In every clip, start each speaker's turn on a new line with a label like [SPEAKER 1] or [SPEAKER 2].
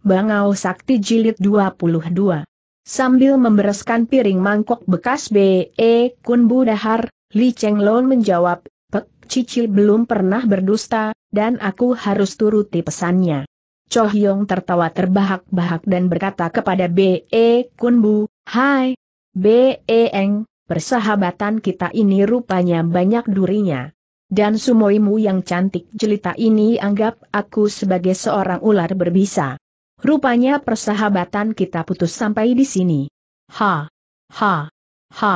[SPEAKER 1] Bangau Sakti Jilid 22. Sambil membereskan piring mangkok bekas B.E. Kun Dahar, Li Cheng menjawab, Pek Cici belum pernah berdusta, dan aku harus turuti pesannya. Cho Hyong tertawa terbahak-bahak dan berkata kepada B.E. Kun Bu, Hai, B.E. Eng, persahabatan kita ini rupanya banyak durinya. Dan sumoimu yang cantik jelita ini anggap aku sebagai seorang ular berbisa. Rupanya persahabatan kita putus sampai di sini. Ha! Ha! Ha!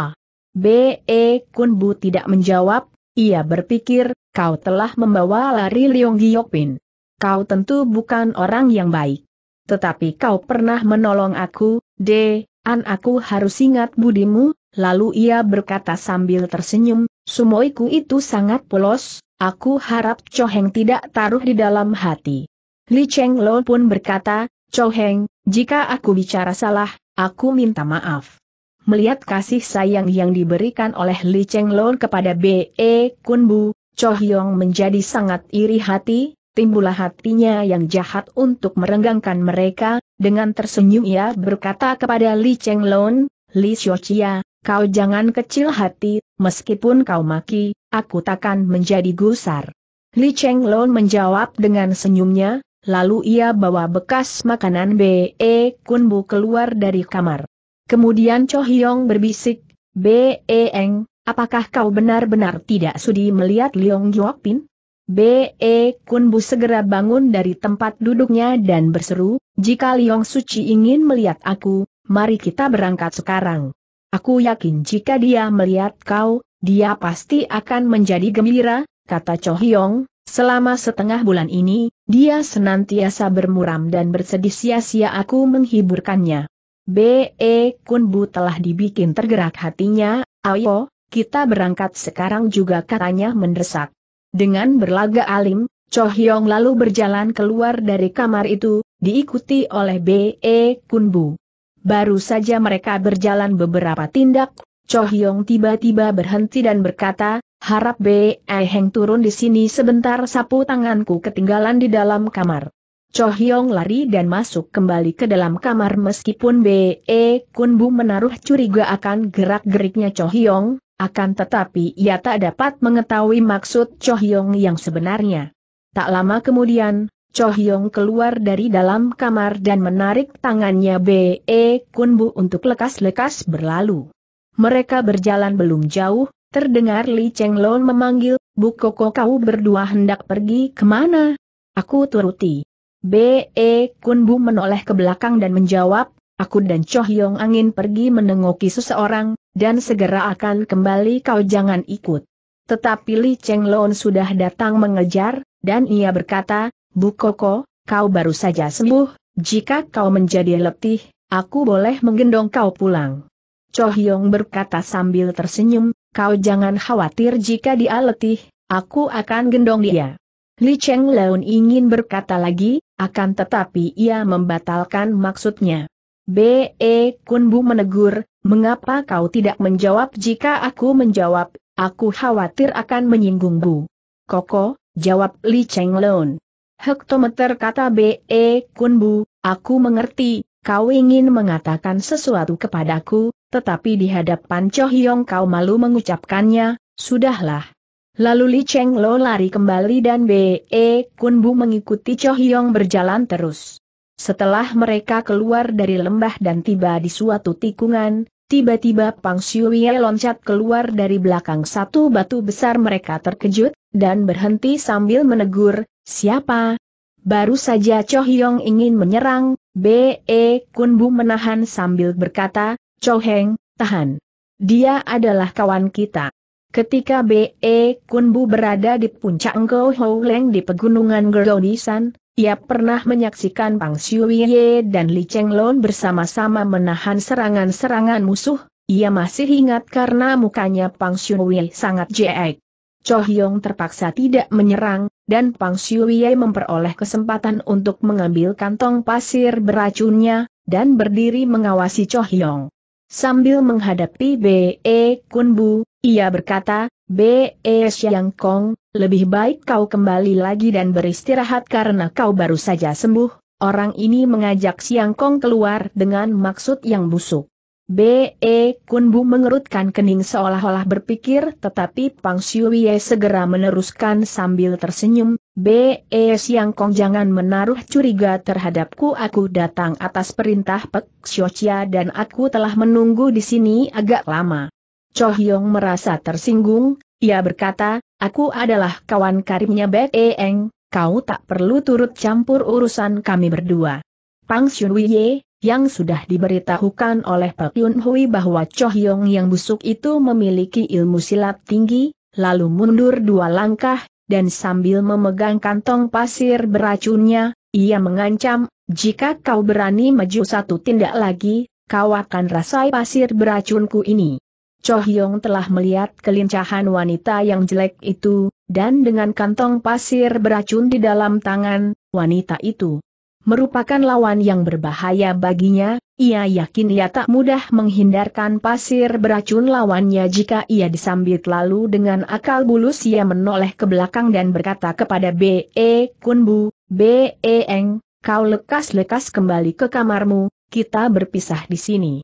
[SPEAKER 1] B.E. Kunbu tidak menjawab, ia berpikir, kau telah membawa lari Leong Pin. Kau tentu bukan orang yang baik. Tetapi kau pernah menolong aku, D, an aku harus ingat budimu, lalu ia berkata sambil tersenyum, sumoiku itu sangat polos, aku harap Choheng tidak taruh di dalam hati. Li Cheng Lo pun berkata, Chou Heng, jika aku bicara salah, aku minta maaf. Melihat kasih sayang yang diberikan oleh Li Cheng Lon kepada B.E. Kun Bu, Chou menjadi sangat iri hati, timbullah hatinya yang jahat untuk merenggangkan mereka, dengan tersenyum ia berkata kepada Li Cheng Lon, Li Xiochia, kau jangan kecil hati, meskipun kau maki, aku takkan menjadi gusar. Li Cheng Lon menjawab dengan senyumnya, lalu ia bawa bekas makanan B.E. Kunbu keluar dari kamar. Kemudian Cho Hyong berbisik, B.E. Eng, apakah kau benar-benar tidak sudi melihat Leong Pin? B.E. Kunbu segera bangun dari tempat duduknya dan berseru, jika Leong Suci ingin melihat aku, mari kita berangkat sekarang. Aku yakin jika dia melihat kau, dia pasti akan menjadi gembira, kata Cho Hyong, selama setengah bulan ini, dia senantiasa bermuram dan bersedih sia-sia aku menghiburkannya. B.E. Kunbu telah dibikin tergerak hatinya, ayo, kita berangkat sekarang juga katanya mendesak. Dengan berlaga alim, Cho Hyong lalu berjalan keluar dari kamar itu, diikuti oleh B.E. Kunbu. Baru saja mereka berjalan beberapa tindak, Cho Hyong tiba-tiba berhenti dan berkata, Harap BE Heng turun di sini sebentar sapu tanganku ketinggalan di dalam kamar. Cho Hyong lari dan masuk kembali ke dalam kamar meskipun BE E. Kunbu menaruh curiga akan gerak-geriknya Cho Hyong, akan tetapi ia tak dapat mengetahui maksud Cho Hyong yang sebenarnya. Tak lama kemudian, Cho Hyong keluar dari dalam kamar dan menarik tangannya B.E. Kunbu untuk lekas-lekas berlalu. Mereka berjalan belum jauh, Terdengar Li Cheng Lon memanggil, Bu Koko kau berdua hendak pergi kemana? Aku turuti. B.E. Kun Bu menoleh ke belakang dan menjawab, Aku dan Choh Yong Angin pergi menengoki seseorang, dan segera akan kembali kau jangan ikut. Tetapi Li Cheng Lon sudah datang mengejar, dan ia berkata, Bu Koko, kau baru saja sembuh, jika kau menjadi letih, aku boleh menggendong kau pulang. Choh Yong berkata sambil tersenyum, Kau jangan khawatir jika dia letih, aku akan gendong dia. Li Cheng Leun ingin berkata lagi, akan tetapi ia membatalkan maksudnya. B.E. E Kunbu menegur, mengapa kau tidak menjawab jika aku menjawab, aku khawatir akan menyinggung Bu. Koko, jawab Li Cheng Leun. Hektometer kata B.E. E Kunbu, aku mengerti, kau ingin mengatakan sesuatu kepadaku, tetapi di hadapan Cho Hyong kau malu mengucapkannya, sudahlah. Lalu Li Cheng Lo lari kembali dan B.E. E Kun Bu mengikuti Cho Hyong berjalan terus. Setelah mereka keluar dari lembah dan tiba di suatu tikungan, tiba-tiba Pang Siuye loncat keluar dari belakang satu batu besar mereka terkejut, dan berhenti sambil menegur, siapa? Baru saja Cho Hyong ingin menyerang, B.E. E Kun Bu menahan sambil berkata, Choheng, tahan. Dia adalah kawan kita. Ketika B.E. Kunbu berada di puncak Ngko Hou Leng di pegunungan Gerodisan, ia pernah menyaksikan Pang Xiuye dan Li Chenglong bersama-sama menahan serangan-serangan musuh, ia masih ingat karena mukanya Pang Xiuye sangat jelek. Chohyong terpaksa tidak menyerang, dan Pang Xiuye memperoleh kesempatan untuk mengambil kantong pasir beracunnya, dan berdiri mengawasi Chohyong. Sambil menghadapi B.E. Kunbu, ia berkata, B.E. Siang Kong, lebih baik kau kembali lagi dan beristirahat karena kau baru saja sembuh, orang ini mengajak Siang Kong keluar dengan maksud yang busuk. B.E. Kunbu mengerutkan kening seolah-olah berpikir tetapi Pang Siuye segera meneruskan sambil tersenyum, B.E. Siang Kong jangan menaruh curiga terhadapku aku datang atas perintah Pek Xiochia dan aku telah menunggu di sini agak lama. Cho Hyong merasa tersinggung, ia berkata, aku adalah kawan karibnya B.E. Eng, kau tak perlu turut campur urusan kami berdua. Pang Wiye, yang sudah diberitahukan oleh Pek Yun Hui bahwa Cho Hyong yang busuk itu memiliki ilmu silat tinggi, lalu mundur dua langkah, dan sambil memegang kantong pasir beracunnya, ia mengancam, jika kau berani maju satu tindak lagi, kau akan rasai pasir beracunku ini. Cho Hyong telah melihat kelincahan wanita yang jelek itu, dan dengan kantong pasir beracun di dalam tangan, wanita itu merupakan lawan yang berbahaya baginya, ia yakin ia tak mudah menghindarkan pasir beracun lawannya jika ia disambit lalu dengan akal bulus ia menoleh ke belakang dan berkata kepada B.E. Kunbu, B.E. Eng, kau lekas-lekas kembali ke kamarmu, kita berpisah di sini.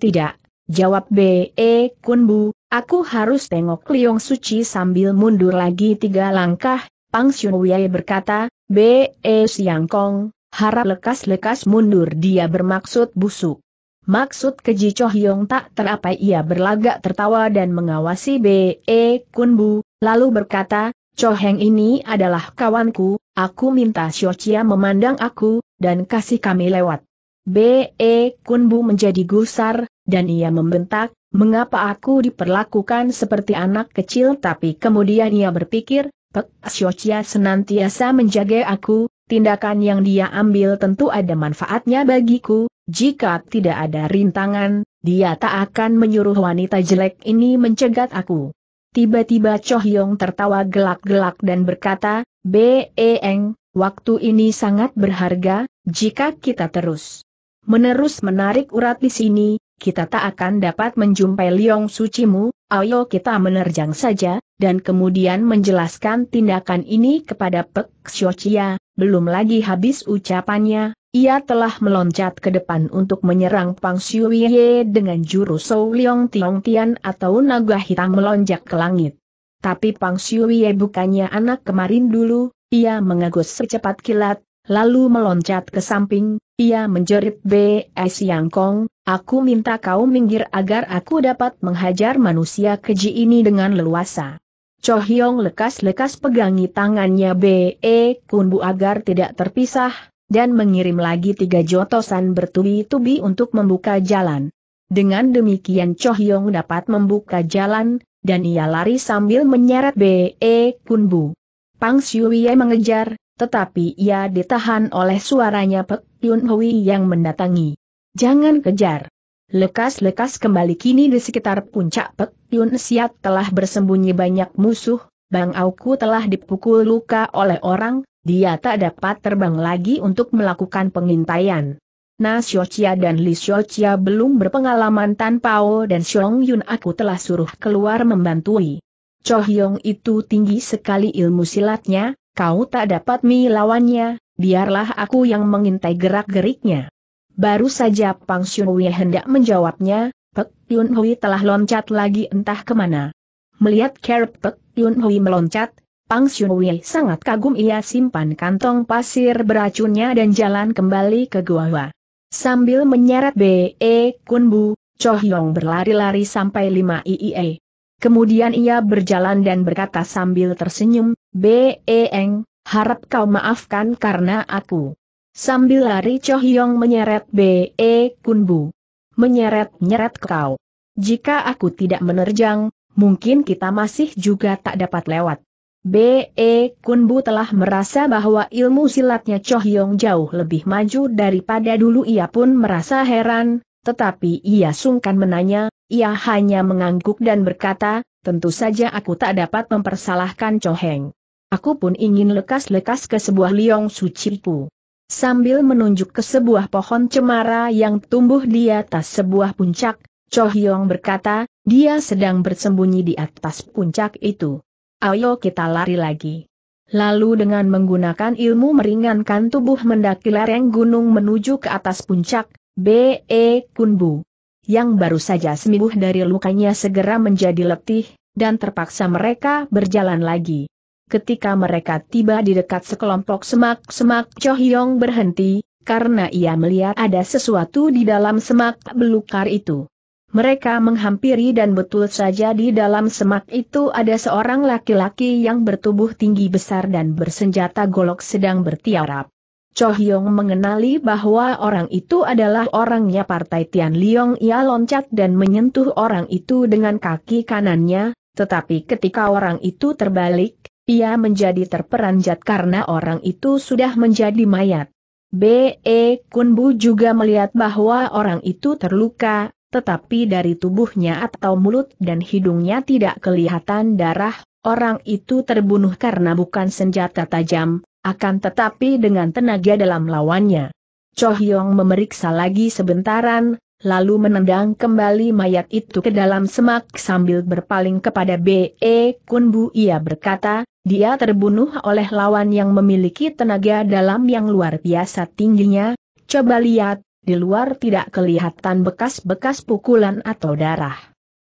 [SPEAKER 1] Tidak, jawab B.E. Kunbu, aku harus tengok Liong Suci sambil mundur lagi tiga langkah, Pang Wei berkata, B.E. Siang Kong. Harap lekas-lekas mundur dia bermaksud busuk. Maksud keji Cho Hyong tak terapai ia berlagak tertawa dan mengawasi B.E. Kunbu, lalu berkata, Cho Heng ini adalah kawanku, aku minta Xio memandang aku, dan kasih kami lewat. B.E. Kunbu menjadi gusar, dan ia membentak, mengapa aku diperlakukan seperti anak kecil tapi kemudian ia berpikir, Pek senantiasa menjaga aku, tindakan yang dia ambil tentu ada manfaatnya bagiku, jika tidak ada rintangan, dia tak akan menyuruh wanita jelek ini mencegat aku. Tiba-tiba Choh Yong tertawa gelak-gelak dan berkata, Beeng, waktu ini sangat berharga, jika kita terus menerus menarik urat di sini, kita tak akan dapat menjumpai Liong Sucimu, ayo kita menerjang saja, dan kemudian menjelaskan tindakan ini kepada Pek Xiochia, belum lagi habis ucapannya, ia telah meloncat ke depan untuk menyerang Pang Xiuye dengan jurus Sou Liong Tiong Tian atau naga hitam melonjak ke langit. Tapi Pang Xiuye bukannya anak kemarin dulu, ia mengagus secepat kilat, lalu meloncat ke samping, ia menjerit B.S. Kong, aku minta kau minggir agar aku dapat menghajar manusia keji ini dengan leluasa. Cho Hyong lekas-lekas pegangi tangannya B.E. Kunbu agar tidak terpisah, dan mengirim lagi tiga jotosan bertubi-tubi untuk membuka jalan. Dengan demikian Cho Hyong dapat membuka jalan, dan ia lari sambil menyeret B.E. Kunbu. Pang Siuye mengejar, tetapi ia ditahan oleh suaranya Pek Yun Hui yang mendatangi. Jangan kejar. Lekas-lekas kembali kini di sekitar puncak Pek Yun Siat telah bersembunyi banyak musuh, Bang Auku telah dipukul luka oleh orang, dia tak dapat terbang lagi untuk melakukan pengintaian. Nah Xiochia dan Li Xiochia belum berpengalaman tanpa tanpao dan Xiong Yun aku telah suruh keluar membantui. Cho Hyong itu tinggi sekali ilmu silatnya, Kau tak dapat melawannya, biarlah aku yang mengintai gerak-geriknya. Baru saja Pang Xunhui hendak menjawabnya, Pek Yun Hui telah loncat lagi entah kemana. Melihat kerep Pek Yun Hui meloncat, Pang Xunhui sangat kagum ia simpan kantong pasir beracunnya dan jalan kembali ke gua. -hua. Sambil menyeret B.E. E Kunbu, Cho Hyong berlari-lari sampai 5 IIE. Kemudian ia berjalan dan berkata sambil tersenyum, Beeng, harap kau maafkan karena aku. Sambil lari Cho Yong menyeret Be Bu. Menyeret-nyeret kau. Jika aku tidak menerjang, mungkin kita masih juga tak dapat lewat. Be Bu telah merasa bahwa ilmu silatnya Cho Yong jauh lebih maju daripada dulu ia pun merasa heran, tetapi ia sungkan menanya, ia hanya mengangguk dan berkata, tentu saja aku tak dapat mempersalahkan Choheng. Aku pun ingin lekas-lekas ke sebuah liong pu. Sambil menunjuk ke sebuah pohon cemara yang tumbuh di atas sebuah puncak, Chohyong berkata, dia sedang bersembunyi di atas puncak itu. Ayo kita lari lagi. Lalu dengan menggunakan ilmu meringankan tubuh mendaki lereng gunung menuju ke atas puncak, B.E. Kunbu yang baru saja sembuh dari lukanya segera menjadi letih, dan terpaksa mereka berjalan lagi. Ketika mereka tiba di dekat sekelompok semak-semak Chohyong berhenti, karena ia melihat ada sesuatu di dalam semak belukar itu. Mereka menghampiri dan betul saja di dalam semak itu ada seorang laki-laki yang bertubuh tinggi besar dan bersenjata golok sedang bertiarap. Cho Hyong mengenali bahwa orang itu adalah orangnya Partai Tian Liong. Ia loncat dan menyentuh orang itu dengan kaki kanannya, tetapi ketika orang itu terbalik, ia menjadi terperanjat karena orang itu sudah menjadi mayat. B.E. Kunbu juga melihat bahwa orang itu terluka, tetapi dari tubuhnya atau mulut dan hidungnya tidak kelihatan darah, orang itu terbunuh karena bukan senjata tajam, akan tetapi dengan tenaga dalam lawannya. Cho Hyong memeriksa lagi sebentaran, lalu menendang kembali mayat itu ke dalam semak sambil berpaling kepada B.E. Kunbu ia berkata, dia terbunuh oleh lawan yang memiliki tenaga dalam yang luar biasa tingginya, coba lihat, di luar tidak kelihatan bekas-bekas pukulan atau darah.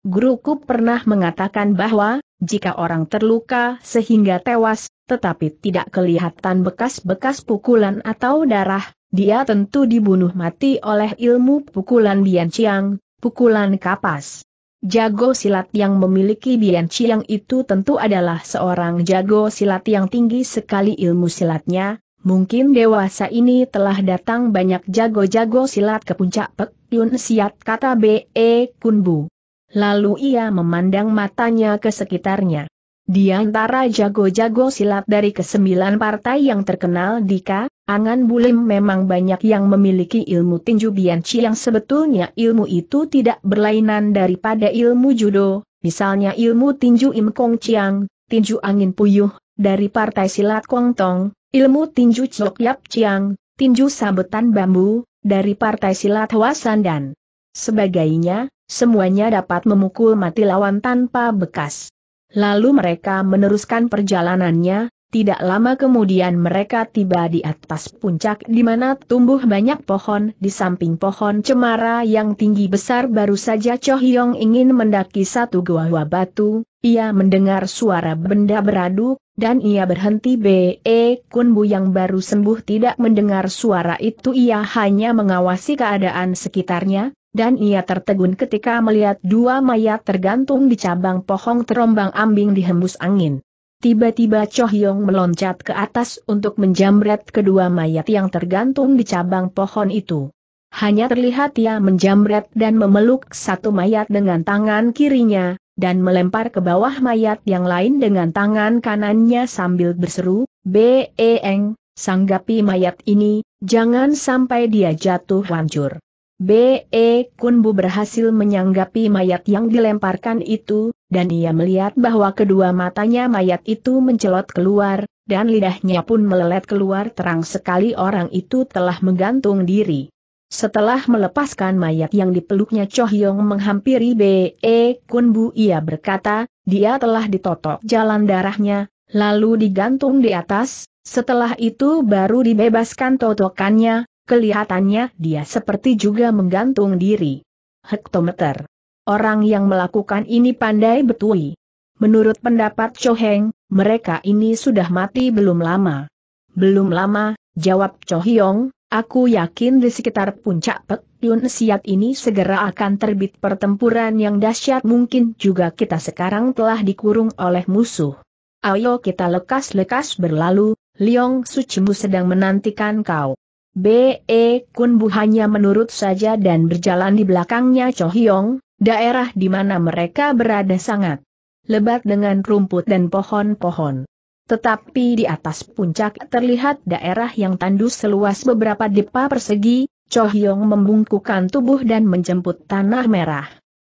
[SPEAKER 1] Guruku pernah mengatakan bahwa, jika orang terluka sehingga tewas, tetapi tidak kelihatan bekas-bekas pukulan atau darah, dia tentu dibunuh mati oleh ilmu pukulan Bian Chiang, pukulan kapas. Jago silat yang memiliki Bian Chiang itu tentu adalah seorang jago silat yang tinggi sekali ilmu silatnya, mungkin dewasa ini telah datang banyak jago-jago silat ke puncak Pek Yun Siat kata B.E. Kunbu. Lalu ia memandang matanya ke sekitarnya. Di antara jago-jago silat dari kesembilan partai yang terkenal di Ka, Angan Bulim memang banyak yang memiliki ilmu tinju bianci yang sebetulnya ilmu itu tidak berlainan daripada ilmu judo, misalnya ilmu tinju Im Kong Chiang, tinju angin puyuh, dari partai silat Kong Tong, ilmu tinju Chok Yap Chiang, tinju sabetan bambu, dari partai silat Hwasan dan sebagainya, semuanya dapat memukul mati lawan tanpa bekas. Lalu mereka meneruskan perjalanannya, tidak lama kemudian mereka tiba di atas puncak di mana tumbuh banyak pohon di samping pohon cemara yang tinggi besar baru saja Cho Hyong ingin mendaki satu gua batu, ia mendengar suara benda beradu, dan ia berhenti B.E. E, Kun Kunbu yang baru sembuh tidak mendengar suara itu ia hanya mengawasi keadaan sekitarnya, dan ia tertegun ketika melihat dua mayat tergantung di cabang pohon terombang ambing dihembus angin. Tiba-tiba Choh Yong meloncat ke atas untuk menjamret kedua mayat yang tergantung di cabang pohon itu. Hanya terlihat ia menjamret dan memeluk satu mayat dengan tangan kirinya, dan melempar ke bawah mayat yang lain dengan tangan kanannya sambil berseru, Beeng, sanggapi mayat ini, jangan sampai dia jatuh hancur. B.E. Kunbu berhasil menyanggapi mayat yang dilemparkan itu, dan ia melihat bahwa kedua matanya mayat itu mencelot keluar, dan lidahnya pun melelet keluar terang sekali orang itu telah menggantung diri. Setelah melepaskan mayat yang dipeluknya Choh Yong menghampiri B.E. Kunbu ia berkata, dia telah ditotok jalan darahnya, lalu digantung di atas, setelah itu baru dibebaskan totokannya, kelihatannya dia seperti juga menggantung diri. Hektometer. Orang yang melakukan ini pandai betui. Menurut pendapat Choheng, mereka ini sudah mati belum lama. Belum lama, jawab Chohyong. aku yakin di sekitar puncak Pek Yun Siat ini segera akan terbit pertempuran yang dahsyat mungkin juga kita sekarang telah dikurung oleh musuh. Ayo kita lekas-lekas berlalu, Liong Sucimu sedang menantikan kau. B.E. Kun Bu hanya menurut saja dan berjalan di belakangnya Cho Hyong, daerah di mana mereka berada sangat lebat dengan rumput dan pohon-pohon. Tetapi di atas puncak terlihat daerah yang tandus seluas beberapa depa persegi, Cho Hyong membungkukan tubuh dan menjemput tanah merah.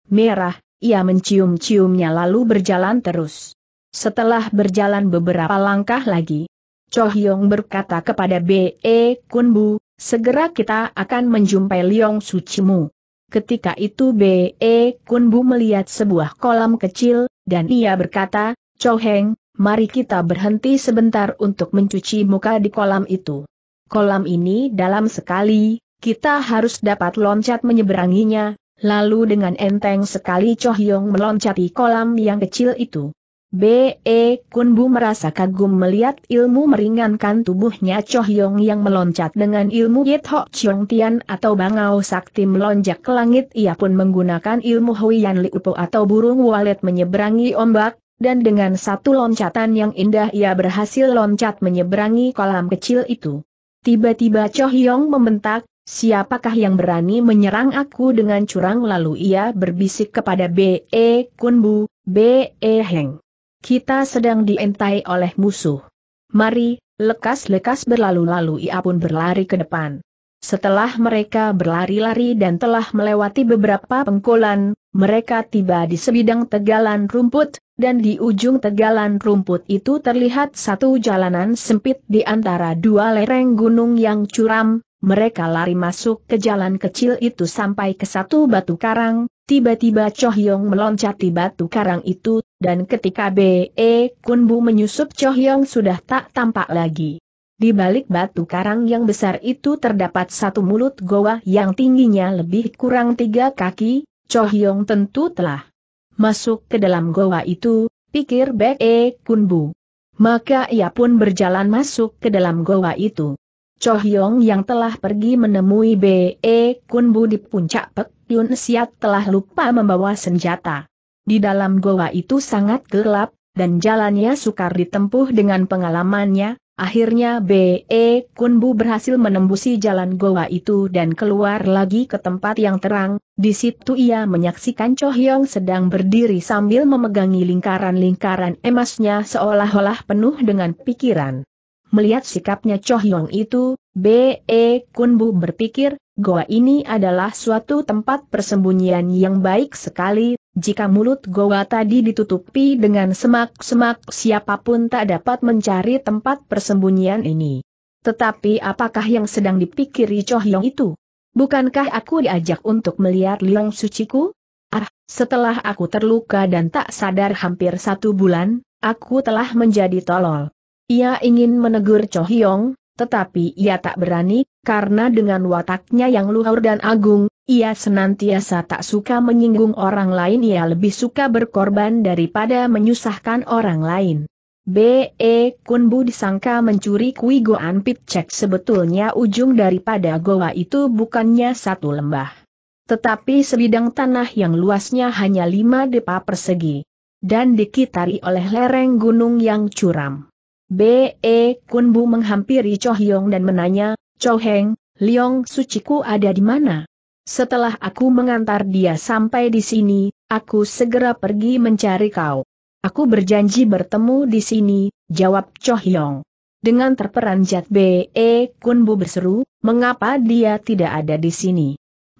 [SPEAKER 1] Merah, ia mencium-ciumnya lalu berjalan terus. Setelah berjalan beberapa langkah lagi, Cho Hyong berkata kepada B.E. Kunbu, segera kita akan menjumpai Liong Sucimu. Ketika itu B.E. Kunbu melihat sebuah kolam kecil, dan ia berkata, Cho Heng, mari kita berhenti sebentar untuk mencuci muka di kolam itu. Kolam ini dalam sekali, kita harus dapat loncat menyeberanginya, lalu dengan enteng sekali Cho Hyong meloncati kolam yang kecil itu. B.E. Kunbu merasa kagum melihat ilmu meringankan tubuhnya Choh Yong yang meloncat dengan ilmu Yit Ho Chiong Tian atau Bangau Sakti melonjak ke langit. Ia pun menggunakan ilmu Huiyan Liupo atau burung walet menyeberangi ombak, dan dengan satu loncatan yang indah ia berhasil loncat menyeberangi kolam kecil itu. Tiba-tiba Choh Yong membentak, Siapakah yang berani menyerang aku dengan curang lalu ia berbisik kepada B.E. Kunbu, B.E. Heng. Kita sedang diintai oleh musuh. Mari, lekas-lekas berlalu-lalu ia pun berlari ke depan. Setelah mereka berlari-lari dan telah melewati beberapa pengkolan, mereka tiba di sebidang tegalan rumput, dan di ujung tegalan rumput itu terlihat satu jalanan sempit di antara dua lereng gunung yang curam, mereka lari masuk ke jalan kecil itu sampai ke satu batu karang, tiba-tiba Chohyong meloncati batu karang itu, dan ketika B.E. Kunbu menyusup Chohyong sudah tak tampak lagi. Di balik batu karang yang besar itu terdapat satu mulut goa yang tingginya lebih kurang tiga kaki, Chohyong tentu telah masuk ke dalam goa itu, pikir Bek-e Kunbu. Maka ia pun berjalan masuk ke dalam goa itu. Chohyong yang telah pergi menemui Be Kunbu di puncak Pek Yun Siat telah lupa membawa senjata. Di dalam goa itu sangat gelap, dan jalannya sukar ditempuh dengan pengalamannya, akhirnya B.E. Kunbu berhasil menembusi jalan goa itu dan keluar lagi ke tempat yang terang, di situ ia menyaksikan Chohyong sedang berdiri sambil memegangi lingkaran-lingkaran emasnya seolah-olah penuh dengan pikiran. Melihat sikapnya Chohyong itu, B.E. Kunbu berpikir, Goa ini adalah suatu tempat persembunyian yang baik sekali, jika mulut goa tadi ditutupi dengan semak-semak siapapun tak dapat mencari tempat persembunyian ini. Tetapi apakah yang sedang dipikiri Cho Yong itu? Bukankah aku diajak untuk melihat Liang Suciku? Ah, setelah aku terluka dan tak sadar hampir satu bulan, aku telah menjadi tolol. Ia ingin menegur Cho Hyong, tetapi ia tak berani, karena dengan wataknya yang luhur dan agung, ia senantiasa tak suka menyinggung orang lain ia lebih suka berkorban daripada menyusahkan orang lain. B.E. Kunbu disangka mencuri kui Goan Pitcek sebetulnya ujung daripada goa itu bukannya satu lembah. Tetapi sebidang tanah yang luasnya hanya lima depa persegi. Dan dikitari oleh lereng gunung yang curam. B.E. Kunbu menghampiri Chohyong dan menanya, Choheng, Heng, Liong Suciku ada di mana? Setelah aku mengantar dia sampai di sini, aku segera pergi mencari kau. Aku berjanji bertemu di sini, jawab Cho Hyong. Dengan terperanjat B.E. Kun Bu berseru, mengapa dia tidak ada di sini?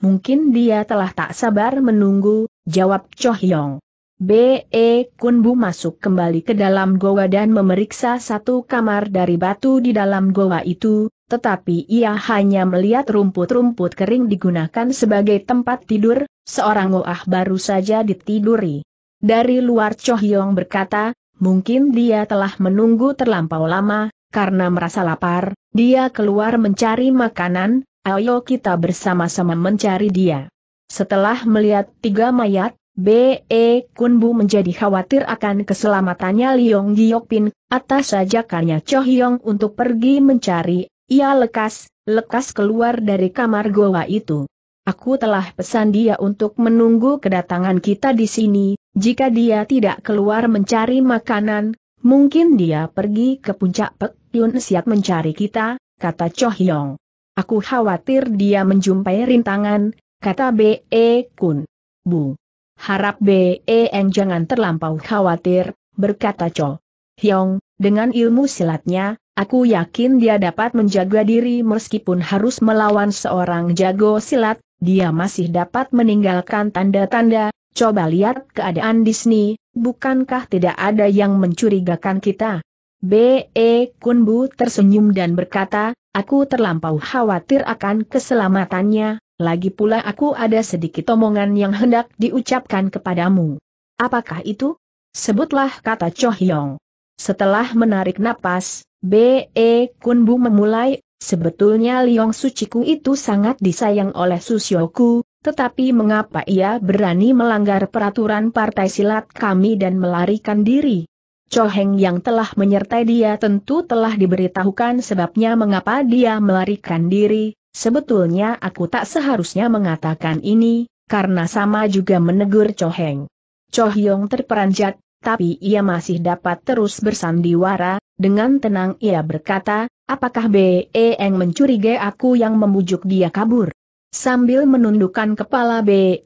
[SPEAKER 1] Mungkin dia telah tak sabar menunggu, jawab Cho Hyong. B.E. Kunbu masuk kembali ke dalam goa dan memeriksa satu kamar dari batu di dalam goa itu, tetapi ia hanya melihat rumput-rumput kering digunakan sebagai tempat tidur, seorang goah baru saja ditiduri. Dari luar Chohyong berkata, mungkin dia telah menunggu terlampau lama, karena merasa lapar, dia keluar mencari makanan, ayo kita bersama-sama mencari dia. Setelah melihat tiga mayat, B.E. Kunbu menjadi khawatir akan keselamatannya Liong Giokpin, atas ajakannya Cho Hyong untuk pergi mencari, ia lekas, lekas keluar dari kamar goa itu. Aku telah pesan dia untuk menunggu kedatangan kita di sini, jika dia tidak keluar mencari makanan, mungkin dia pergi ke puncak Pek Yun siap mencari kita, kata Cho Hyong. Aku khawatir dia menjumpai rintangan, kata B.E. Kun. Bu. Harap BEN jangan terlampau khawatir, berkata Cho. Hyong, dengan ilmu silatnya, aku yakin dia dapat menjaga diri meskipun harus melawan seorang jago silat, dia masih dapat meninggalkan tanda-tanda, coba lihat keadaan di sini, bukankah tidak ada yang mencurigakan kita? B.E. Kunbu tersenyum dan berkata, aku terlampau khawatir akan keselamatannya, lagi pula aku ada sedikit omongan yang hendak diucapkan kepadamu. Apakah itu? Sebutlah kata Cho Hyong. Setelah menarik napas, B.E. Kunbu memulai, sebetulnya Liong Suciku itu sangat disayang oleh Susyoku, tetapi mengapa ia berani melanggar peraturan partai silat kami dan melarikan diri? Choheng yang telah menyertai dia tentu telah diberitahukan sebabnya mengapa dia melarikan diri, Sebetulnya aku tak seharusnya mengatakan ini, karena sama juga menegur Choheng. Chohyong terperanjat, tapi ia masih dapat terus bersandiwara, dengan tenang ia berkata, apakah Beeng mencurigai aku yang membujuk dia kabur? Sambil menundukkan kepala Be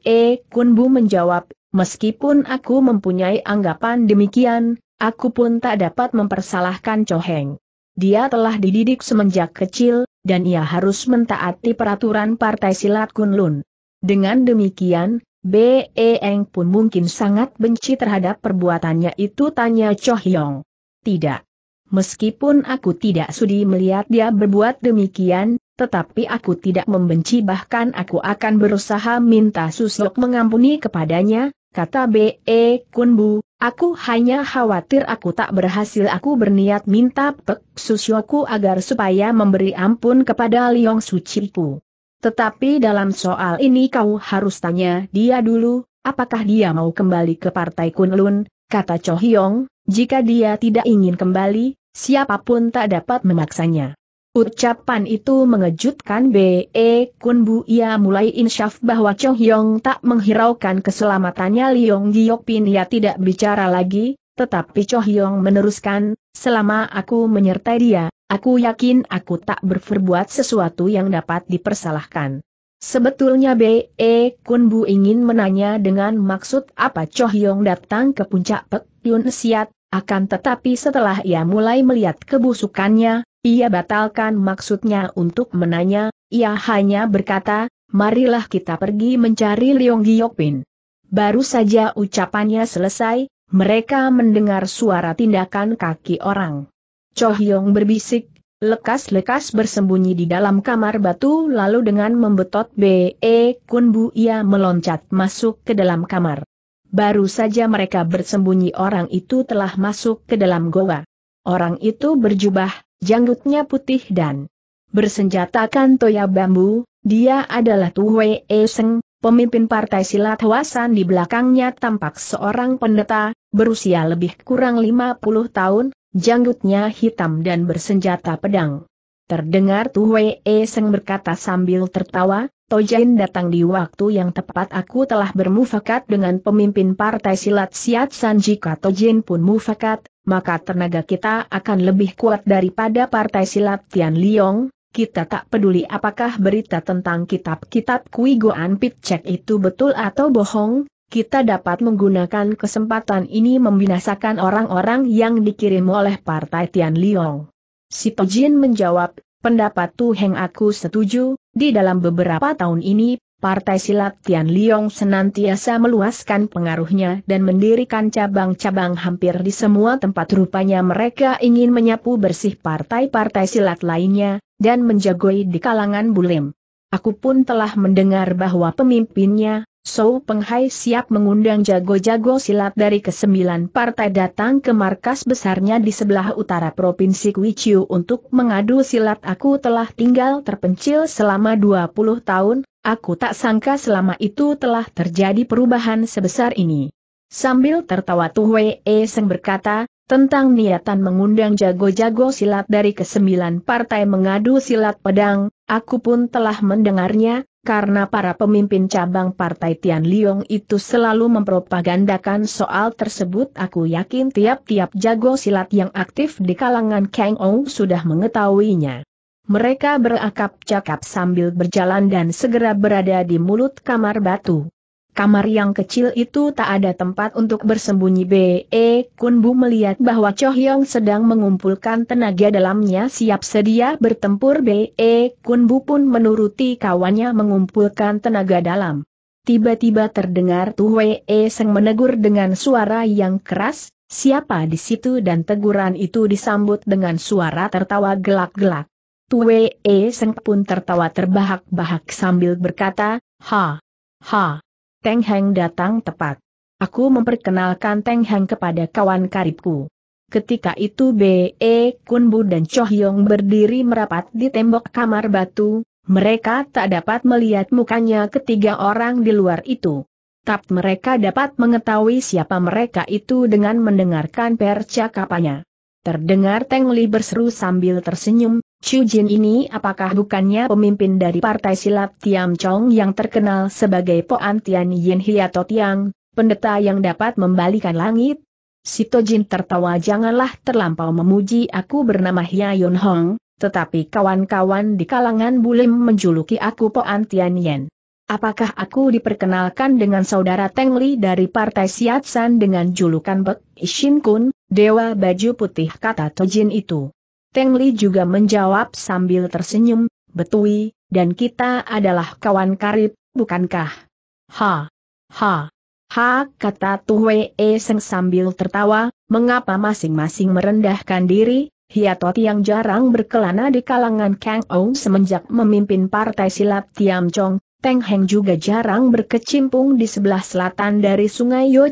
[SPEAKER 1] Kunbu menjawab, meskipun aku mempunyai anggapan demikian, aku pun tak dapat mempersalahkan Choheng. Dia telah dididik semenjak kecil, dan ia harus mentaati peraturan Partai Silat Kunlun. Dengan demikian, Beeng pun mungkin sangat benci terhadap perbuatannya itu tanya Cho Hyong. Tidak. Meskipun aku tidak sudi melihat dia berbuat demikian, tetapi aku tidak membenci bahkan aku akan berusaha minta susuk mengampuni kepadanya, kata B.E. Kunbu, aku hanya khawatir aku tak berhasil aku berniat minta Pek Susyoku agar supaya memberi ampun kepada Liong Sucipu. Tetapi dalam soal ini kau harus tanya dia dulu, apakah dia mau kembali ke Partai Kunlun, kata Cho Hyong, jika dia tidak ingin kembali, siapapun tak dapat memaksanya. Ucapan itu mengejutkan B.E. E Kun Bu ia mulai insyaf bahwa Cho Hyong tak menghiraukan keselamatannya Liong Pin ia tidak bicara lagi, tetapi Cho Hyong meneruskan, selama aku menyertai dia, aku yakin aku tak berperbuat sesuatu yang dapat dipersalahkan. Sebetulnya B.E. E Kun Bu ingin menanya dengan maksud apa Cho Hyong datang ke puncak Pek Yun Siat, akan tetapi setelah ia mulai melihat kebusukannya, ia batalkan maksudnya untuk menanya, ia hanya berkata, marilah kita pergi mencari Leong Giokpin. Baru saja ucapannya selesai, mereka mendengar suara tindakan kaki orang. Cho Hyong berbisik, lekas-lekas bersembunyi di dalam kamar batu lalu dengan membetot B.E. Kunbu ia meloncat masuk ke dalam kamar. Baru saja mereka bersembunyi orang itu telah masuk ke dalam goa. Orang itu berjubah, janggutnya putih dan bersenjatakan toya bambu, dia adalah Tuwe Eseng, pemimpin partai silat Hwasan di belakangnya tampak seorang pendeta, berusia lebih kurang 50 tahun, janggutnya hitam dan bersenjata pedang. Terdengar Tuwe Eseng berkata sambil tertawa, Tojin datang di waktu yang tepat aku telah bermufakat dengan pemimpin partai silat Siat San jika Tojin pun mufakat, maka tenaga kita akan lebih kuat daripada partai silat Tian Liong, kita tak peduli apakah berita tentang kitab-kitab Kui Goan Cek itu betul atau bohong, kita dapat menggunakan kesempatan ini membinasakan orang-orang yang dikirim oleh partai Tian Liong. Si Tojin menjawab, pendapat Tu Heng aku setuju, di dalam beberapa tahun ini, Partai Silat Tian Liong senantiasa meluaskan pengaruhnya dan mendirikan cabang-cabang hampir di semua tempat rupanya mereka ingin menyapu bersih partai-partai silat lainnya, dan menjagoi di kalangan bulim. Aku pun telah mendengar bahwa pemimpinnya, Sou Penghai siap mengundang jago-jago silat dari kesembilan partai datang ke markas besarnya di sebelah utara Provinsi Kuichiu untuk mengadu silat aku telah tinggal terpencil selama 20 tahun, aku tak sangka selama itu telah terjadi perubahan sebesar ini. Sambil tertawa Tuhwe E Seng berkata, tentang niatan mengundang jago-jago silat dari kesembilan partai mengadu silat pedang, aku pun telah mendengarnya, karena para pemimpin cabang partai Tian Liong itu selalu mempropagandakan soal tersebut aku yakin tiap-tiap jago silat yang aktif di kalangan Kang Ou sudah mengetahuinya. Mereka berakap cakap sambil berjalan dan segera berada di mulut kamar batu. Kamar yang kecil itu tak ada tempat untuk bersembunyi B.E. Kunbu melihat bahwa Cho Hyong sedang mengumpulkan tenaga dalamnya siap sedia bertempur B.E. Kunbu pun menuruti kawannya mengumpulkan tenaga dalam. Tiba-tiba terdengar Tuwe E Seng menegur dengan suara yang keras, siapa di situ dan teguran itu disambut dengan suara tertawa gelak-gelak. Tuwe E Seng pun tertawa terbahak-bahak sambil berkata, Ha! Ha! Teng Heng datang tepat. Aku memperkenalkan Teng Heng kepada kawan karibku. Ketika itu B.E. Kunbu dan Cho Hyong berdiri merapat di tembok kamar batu, mereka tak dapat melihat mukanya ketiga orang di luar itu. tapi mereka dapat mengetahui siapa mereka itu dengan mendengarkan percakapannya. Terdengar Teng Li berseru sambil tersenyum, Chu Jin ini apakah bukannya pemimpin dari partai silat Tiam Chong yang terkenal sebagai Poan Tian Yin Hiato Tiang, pendeta yang dapat membalikan langit? Sito Jin tertawa janganlah terlampau memuji aku bernama Hia Yun Hong, tetapi kawan-kawan di kalangan bulim menjuluki aku Poan Tian Yin. Apakah aku diperkenalkan dengan saudara Teng Li dari partai Siatsan dengan julukan Bek Ishin Kun, Dewa Baju Putih kata Tojin itu? Teng Li juga menjawab sambil tersenyum, Betui, dan kita adalah kawan karib, bukankah? Ha! Ha! Ha! kata Tuwe E Seng sambil tertawa, mengapa masing-masing merendahkan diri, Hiatot yang jarang berkelana di kalangan Kang Ou semenjak memimpin partai silat Tiam Chong, Teng Heng juga jarang berkecimpung di sebelah selatan dari sungai Yo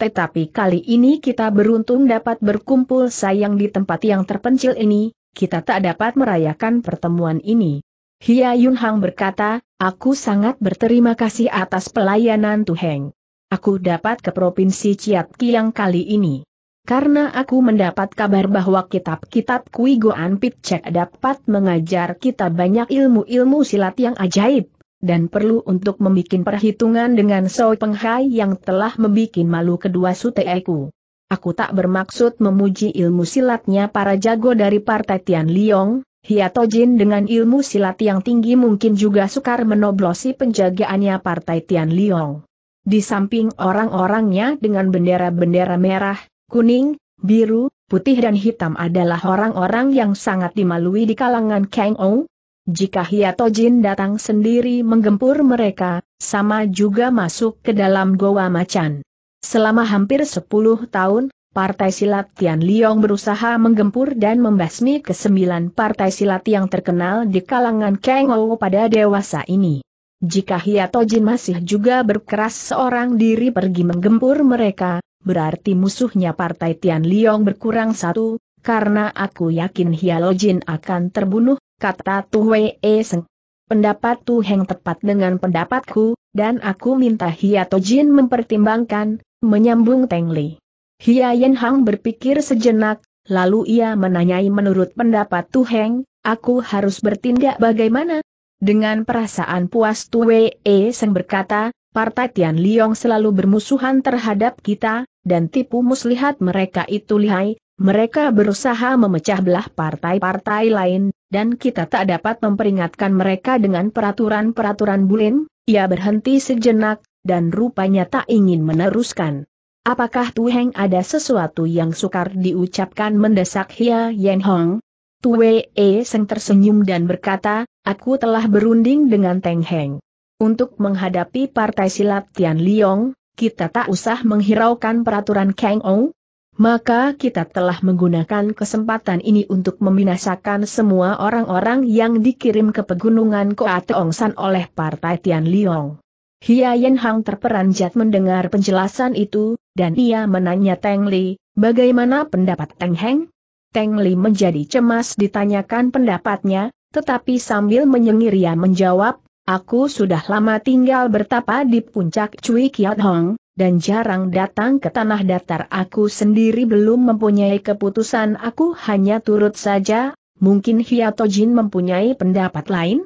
[SPEAKER 1] tetapi kali ini kita beruntung dapat berkumpul sayang di tempat yang terpencil ini, kita tak dapat merayakan pertemuan ini. Hia Yun Hang berkata, aku sangat berterima kasih atas pelayanan Tuheng. Aku dapat ke Provinsi Chiat Kiang kali ini. Karena aku mendapat kabar bahwa kitab-kitab Kui Goan Cek dapat mengajar kita banyak ilmu-ilmu silat yang ajaib, dan perlu untuk membuat perhitungan dengan Soi Penghai yang telah membuat malu kedua suteku. Aku tak bermaksud memuji ilmu silatnya para jago dari Partai Tian Liong, Hiatojin dengan ilmu silat yang tinggi mungkin juga sukar menoblosi penjagaannya Partai Tian Liong. Di samping orang-orangnya dengan bendera-bendera merah, kuning, biru, putih dan hitam adalah orang-orang yang sangat dimalui di kalangan Kang Ong, jika Hiatojin datang sendiri menggempur mereka, sama juga masuk ke dalam goa macan. Selama hampir 10 tahun, Partai Silat Tian Liong berusaha menggempur dan membasmi kesembilan partai silat yang terkenal di kalangan Kang Ou pada dewasa ini. Jika Hiatojin masih juga berkeras seorang diri pergi menggempur mereka, berarti musuhnya Partai Tian Liong berkurang satu, karena aku yakin Jin akan terbunuh, kata Tu Wei e Seng. Pendapat Tu Heng tepat dengan pendapatku, dan aku minta Hiato Jin mempertimbangkan, menyambung Teng Li. Hia Yen Hang berpikir sejenak, lalu ia menanyai menurut pendapat Tu Heng, aku harus bertindak bagaimana? Dengan perasaan puas Tu Wei e Seng berkata, Partai Tian Liong selalu bermusuhan terhadap kita, dan tipu muslihat mereka itu lihai, mereka berusaha memecah belah partai-partai lain, dan kita tak dapat memperingatkan mereka dengan peraturan-peraturan Bulin, ia berhenti sejenak, dan rupanya tak ingin meneruskan. Apakah Tuheng ada sesuatu yang sukar diucapkan mendesak Hia Yen Hong? Tue E Seng tersenyum dan berkata, aku telah berunding dengan Teng Heng. Untuk menghadapi partai silat Tian Liong, kita tak usah menghiraukan peraturan Kang Ong, maka kita telah menggunakan kesempatan ini untuk membinasakan semua orang-orang yang dikirim ke pegunungan Koate San oleh Partai Tian Liong. Hia Yen Hang terperanjat mendengar penjelasan itu, dan ia menanya Teng Li, bagaimana pendapat Teng Heng? Teng Li menjadi cemas ditanyakan pendapatnya, tetapi sambil menyengir ia menjawab, aku sudah lama tinggal bertapa di puncak Cui Kiat Hong, dan jarang datang ke tanah datar aku sendiri belum mempunyai keputusan aku hanya turut saja, mungkin Hiatojin mempunyai pendapat lain?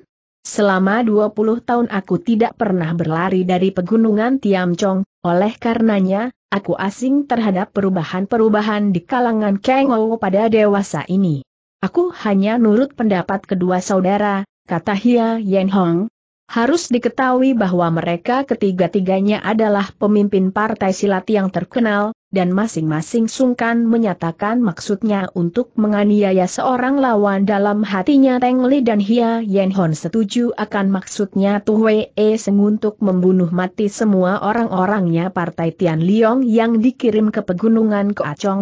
[SPEAKER 1] Selama 20 tahun aku tidak pernah berlari dari pegunungan Tiam Chong, oleh karenanya, aku asing terhadap perubahan-perubahan di kalangan Kengo pada dewasa ini. Aku hanya nurut pendapat kedua saudara, kata Hia Yen Hong, harus diketahui bahwa mereka ketiga-tiganya adalah pemimpin partai silat yang terkenal, dan masing-masing sungkan menyatakan maksudnya untuk menganiaya seorang lawan dalam hatinya Teng Li dan Hia Yen Hon setuju akan maksudnya Tu Wei E Seng untuk membunuh mati semua orang-orangnya partai Tian Liong yang dikirim ke pegunungan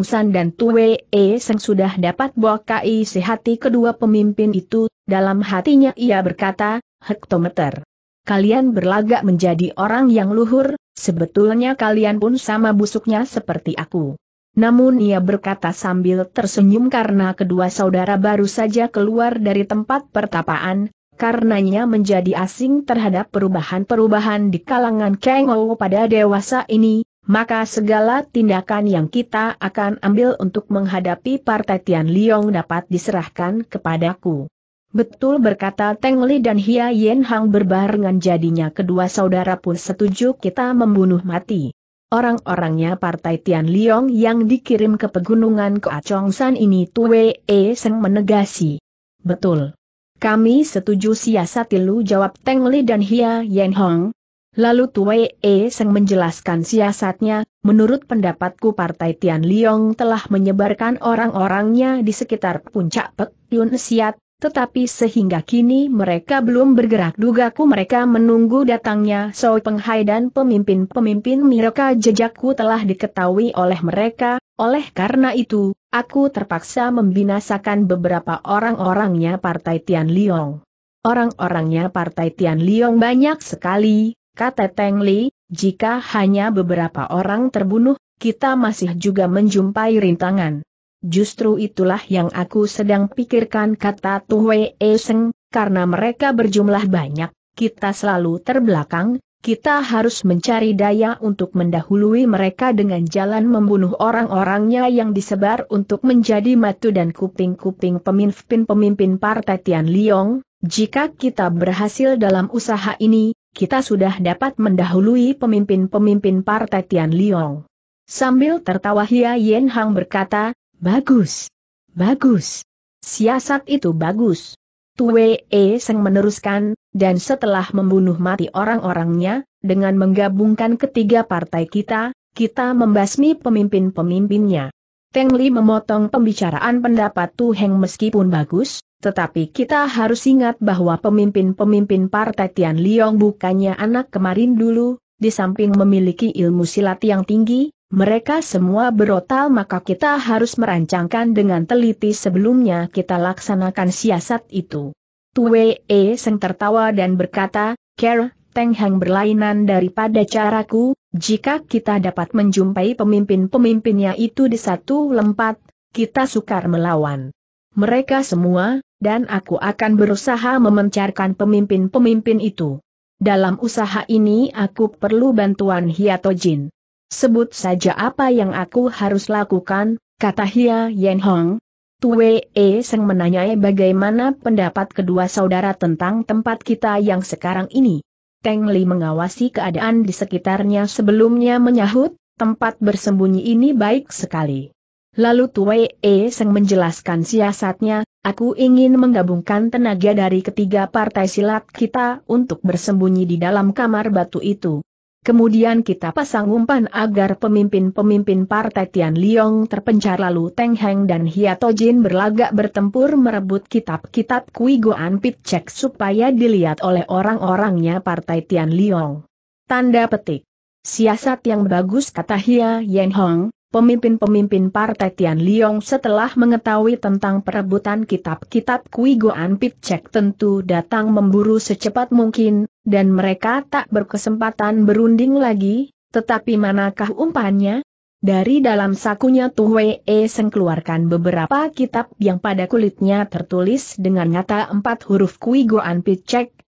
[SPEAKER 1] San dan Tu Wei E Seng sudah dapat bawa KI sehati kedua pemimpin itu, dalam hatinya ia berkata, hektometer. Kalian berlagak menjadi orang yang luhur, sebetulnya kalian pun sama busuknya seperti aku. Namun ia berkata sambil tersenyum karena kedua saudara baru saja keluar dari tempat pertapaan, karenanya menjadi asing terhadap perubahan-perubahan di kalangan Kang pada dewasa ini, maka segala tindakan yang kita akan ambil untuk menghadapi Partai Tian Liong dapat diserahkan kepadaku. Betul berkata Teng Li dan Hia Yen Hang berbarengan jadinya kedua saudara pun setuju kita membunuh mati. Orang-orangnya partai Tian Liong yang dikirim ke pegunungan ke San ini Wei E Seng menegasi. Betul. Kami setuju siasat Tilu jawab Teng Li dan Hia Yen Hong. Lalu Wei E Seng menjelaskan siasatnya, menurut pendapatku partai Tian Liong telah menyebarkan orang-orangnya di sekitar puncak Pek Yun Siat, tetapi sehingga kini mereka belum bergerak dugaku mereka menunggu datangnya So Penghai dan pemimpin-pemimpin mereka jejakku telah diketahui oleh mereka, oleh karena itu, aku terpaksa membinasakan beberapa orang-orangnya Partai Tian Liong. Orang-orangnya Partai Tian Liong banyak sekali, kata Teng Li, jika hanya beberapa orang terbunuh, kita masih juga menjumpai rintangan. Justru itulah yang aku sedang pikirkan kata Tuhwe Eseng, karena mereka berjumlah banyak, kita selalu terbelakang, kita harus mencari daya untuk mendahului mereka dengan jalan membunuh orang-orangnya yang disebar untuk menjadi matu dan kuping-kuping pemimpin-pemimpin Partai Tian Liong. Jika kita berhasil dalam usaha ini, kita sudah dapat mendahului pemimpin-pemimpin Partai Tian Liong. Sambil tertawa Hia Yen Hang berkata, Bagus. Bagus. Siasat itu bagus. Tue E Seng meneruskan, dan setelah membunuh mati orang-orangnya, dengan menggabungkan ketiga partai kita, kita membasmi pemimpin-pemimpinnya. Teng Li memotong pembicaraan pendapat Tu Heng meskipun bagus, tetapi kita harus ingat bahwa pemimpin-pemimpin partai Tian Liong bukannya anak kemarin dulu, di samping memiliki ilmu silat yang tinggi, mereka semua berotal maka kita harus merancangkan dengan teliti sebelumnya kita laksanakan siasat itu. Tue E Seng tertawa dan berkata, Kera, Teng Hang berlainan daripada caraku, jika kita dapat menjumpai pemimpin-pemimpinnya itu di satu lempat, kita sukar melawan. Mereka semua, dan aku akan berusaha memencarkan pemimpin-pemimpin itu. Dalam usaha ini aku perlu bantuan Hiato Jin. Sebut saja apa yang aku harus lakukan, kata Hia Yen Hong. Tue E Seng menanyai bagaimana pendapat kedua saudara tentang tempat kita yang sekarang ini. Teng Li mengawasi keadaan di sekitarnya sebelumnya menyahut, tempat bersembunyi ini baik sekali. Lalu Tue E Seng menjelaskan siasatnya, aku ingin menggabungkan tenaga dari ketiga partai silat kita untuk bersembunyi di dalam kamar batu itu. Kemudian kita pasang umpan agar pemimpin-pemimpin partai Tian Liong terpencar lalu Teng Heng dan Hiato Jin berlagak bertempur merebut kitab-kitab Kui Goan Pit Cek supaya dilihat oleh orang-orangnya partai Tian Liong. Tanda petik. Siasat yang bagus kata Hia Yen Hong, Pemimpin-pemimpin Partai Tian Liong setelah mengetahui tentang perebutan kitab-kitab Kui Goan tentu datang memburu secepat mungkin, dan mereka tak berkesempatan berunding lagi, tetapi manakah umpannya? Dari dalam sakunya Tuwee e Seng keluarkan beberapa kitab yang pada kulitnya tertulis dengan nyata empat huruf Kui Goan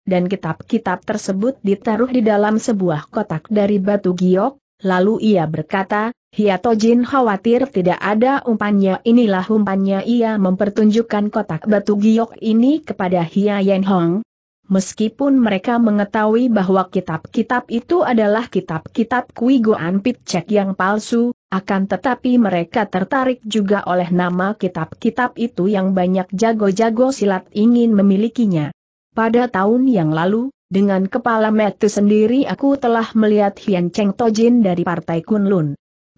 [SPEAKER 1] dan kitab-kitab tersebut ditaruh di dalam sebuah kotak dari batu giok, lalu ia berkata, Hiato Jin khawatir tidak ada umpannya inilah umpannya ia mempertunjukkan kotak batu giok ini kepada Hia Yen Hong. Meskipun mereka mengetahui bahwa kitab-kitab itu adalah kitab-kitab Kui Goan Pitcek yang palsu, akan tetapi mereka tertarik juga oleh nama kitab-kitab itu yang banyak jago-jago silat ingin memilikinya. Pada tahun yang lalu, dengan kepala metu sendiri aku telah melihat Hian Cheng Tojin dari Partai Kunlun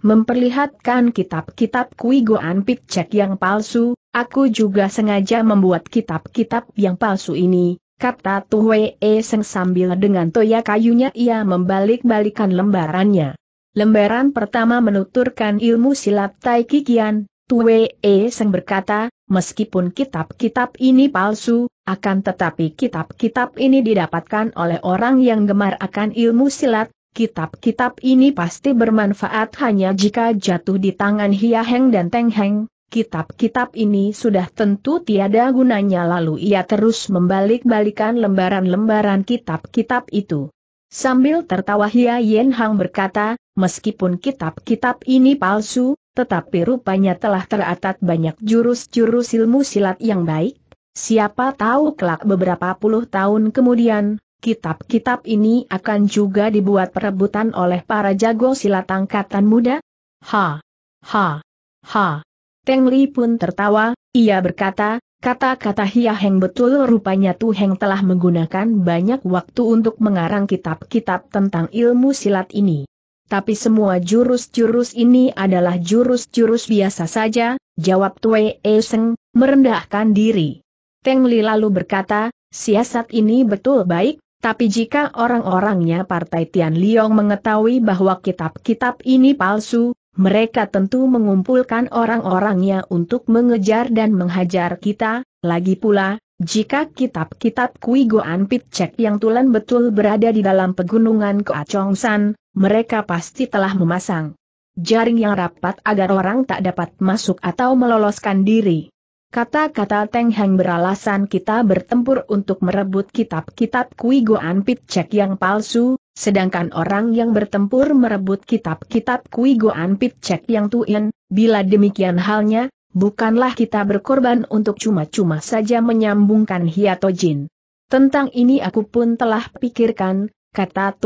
[SPEAKER 1] memperlihatkan kitab-kitab Kui Goan Pikcek yang palsu, aku juga sengaja membuat kitab-kitab yang palsu ini, kata Tuhwe e Seng sambil dengan toya kayunya ia membalik-balikan lembarannya. Lembaran pertama menuturkan ilmu silat Tai Kikian, Tue E Seng berkata, meskipun kitab-kitab ini palsu, akan tetapi kitab-kitab ini didapatkan oleh orang yang gemar akan ilmu silat, Kitab-kitab ini pasti bermanfaat hanya jika jatuh di tangan Hia Heng dan Teng Heng. Kitab-kitab ini sudah tentu tiada gunanya lalu ia terus membalik-balikan lembaran-lembaran kitab-kitab itu. Sambil tertawa Hia Yen Hang berkata, meskipun kitab-kitab ini palsu, tetapi rupanya telah teratat banyak jurus-jurus ilmu silat yang baik. Siapa tahu kelak beberapa puluh tahun kemudian, kitab-kitab ini akan juga dibuat perebutan oleh para jago silat angkatan muda? Ha! Ha! Ha! Teng Li pun tertawa, ia berkata, kata-kata Hia Heng betul rupanya Tu Heng telah menggunakan banyak waktu untuk mengarang kitab-kitab tentang ilmu silat ini. Tapi semua jurus-jurus ini adalah jurus-jurus biasa saja, jawab Tue E Seng, merendahkan diri. Teng Li lalu berkata, siasat ini betul baik, tapi jika orang-orangnya Partai Tian Liong mengetahui bahwa kitab-kitab ini palsu, mereka tentu mengumpulkan orang-orangnya untuk mengejar dan menghajar kita, lagi pula, jika kitab-kitab Kui Goan Pitcek yang tulen betul berada di dalam pegunungan Keacongsan, mereka pasti telah memasang jaring yang rapat agar orang tak dapat masuk atau meloloskan diri. Kata-kata Teng Heng beralasan kita bertempur untuk merebut kitab-kitab Kui Goan Cek yang palsu, sedangkan orang yang bertempur merebut kitab-kitab Kui Goan Cek yang tuin, bila demikian halnya, bukanlah kita berkorban untuk cuma-cuma saja menyambungkan Hiato Jin. Tentang ini aku pun telah pikirkan, kata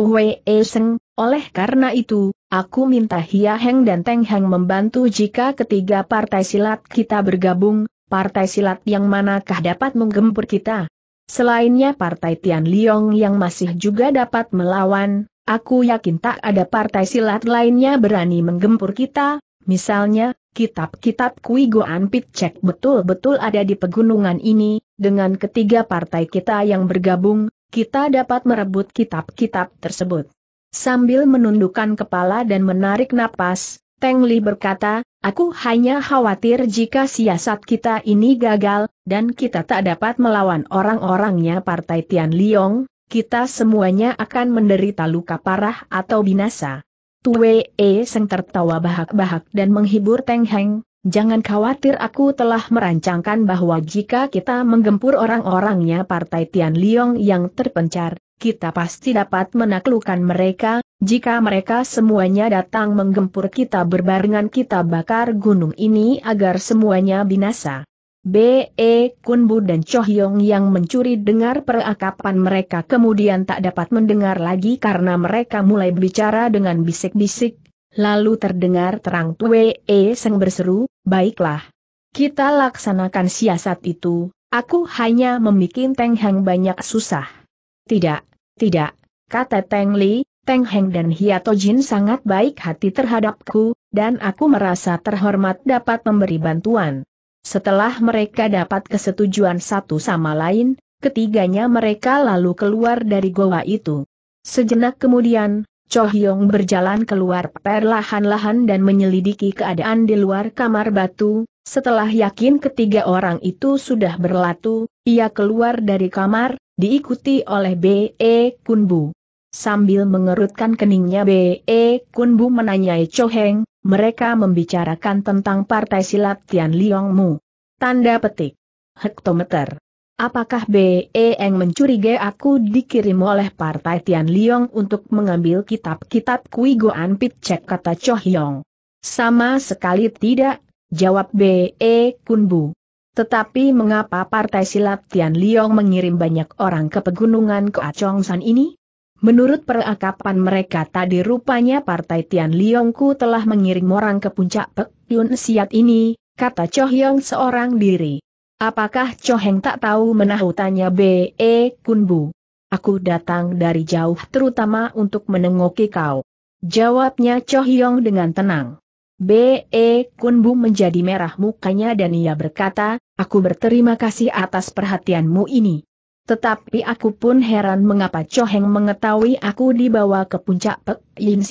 [SPEAKER 1] E Seng, oleh karena itu, aku minta Hia Heng dan Teng Heng membantu jika ketiga partai silat kita bergabung, partai silat yang manakah dapat menggempur kita? Selainnya partai Tian Liong yang masih juga dapat melawan, aku yakin tak ada partai silat lainnya berani menggempur kita, misalnya, kitab-kitab Kui Goan Pitcek betul-betul ada di pegunungan ini, dengan ketiga partai kita yang bergabung, kita dapat merebut kitab-kitab tersebut. Sambil menundukkan kepala dan menarik napas, Teng Li berkata, Aku hanya khawatir jika siasat kita ini gagal, dan kita tak dapat melawan orang-orangnya Partai Tian Liong, kita semuanya akan menderita luka parah atau binasa. Tue E Seng tertawa bahak-bahak dan menghibur Teng Heng, jangan khawatir aku telah merancangkan bahwa jika kita menggempur orang-orangnya Partai Tian Liong yang terpencar, kita pasti dapat menaklukkan mereka, jika mereka semuanya datang menggempur kita berbarengan kita bakar gunung ini agar semuanya binasa. B.E. Kunbu dan Chohyong yang mencuri dengar perakapan mereka kemudian tak dapat mendengar lagi karena mereka mulai berbicara dengan bisik-bisik, lalu terdengar terang Tue e Seng berseru, baiklah. Kita laksanakan siasat itu, aku hanya membuat Teng Hang banyak susah. Tidak, tidak, kata Teng Li, Teng Heng dan Hiato Jin sangat baik hati terhadapku, dan aku merasa terhormat dapat memberi bantuan. Setelah mereka dapat kesetujuan satu sama lain, ketiganya mereka lalu keluar dari goa itu. Sejenak kemudian, Cho Hyong berjalan keluar perlahan-lahan dan menyelidiki keadaan di luar kamar batu, setelah yakin ketiga orang itu sudah berlatu, ia keluar dari kamar, diikuti oleh B.E. Kunbu. Sambil mengerutkan keningnya B.E. Kunbu menanyai Choheng, mereka membicarakan tentang partai silat Tian Liongmu. Tanda petik. Hektometer. Apakah B.E. Eng mencurigai aku dikirim oleh partai Tian Liong untuk mengambil kitab-kitab Kui Goan Cek kata Chohyong. Sama sekali tidak, jawab B.E. Kunbu. Tetapi mengapa partai silat Tian Liong mengirim banyak orang ke pegunungan ke Acongsan ini? Menurut perakapan mereka tadi rupanya partai Tian Liongku telah mengirim orang ke puncak Pek Yun Siat ini, kata Cho Hyong seorang diri. Apakah Cho Heng tak tahu menahu tanya B.E. Kunbu? Aku datang dari jauh terutama untuk menengoki kau. Jawabnya Cho Hyong dengan tenang. B.E. Kunbu menjadi merah mukanya dan ia berkata, aku berterima kasih atas perhatianmu ini. Tetapi aku pun heran mengapa Cho mengetahui aku dibawa ke puncak Pek Yin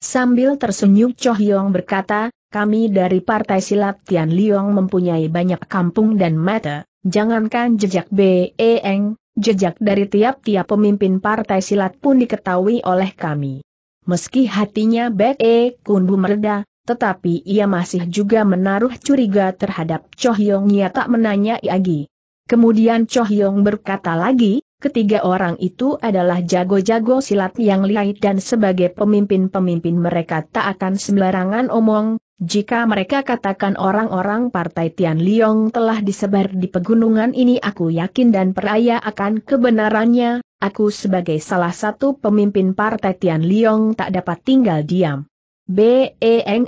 [SPEAKER 1] Sambil tersenyum Cho berkata, kami dari Partai Silat Tian Liong mempunyai banyak kampung dan mata, jangankan jejak B.E. Eng, jejak dari tiap-tiap pemimpin Partai Silat pun diketahui oleh kami. Meski hatinya B.E. E, Kunbu meredah tetapi ia masih juga menaruh curiga terhadap Cho ia tak menanya lagi. Kemudian Cho Yong berkata lagi, ketiga orang itu adalah jago-jago silat yang lihai dan sebagai pemimpin-pemimpin mereka tak akan sembarangan omong, jika mereka katakan orang-orang partai Tian Liong telah disebar di pegunungan ini aku yakin dan percaya akan kebenarannya, aku sebagai salah satu pemimpin partai Tian Liong tak dapat tinggal diam. Beng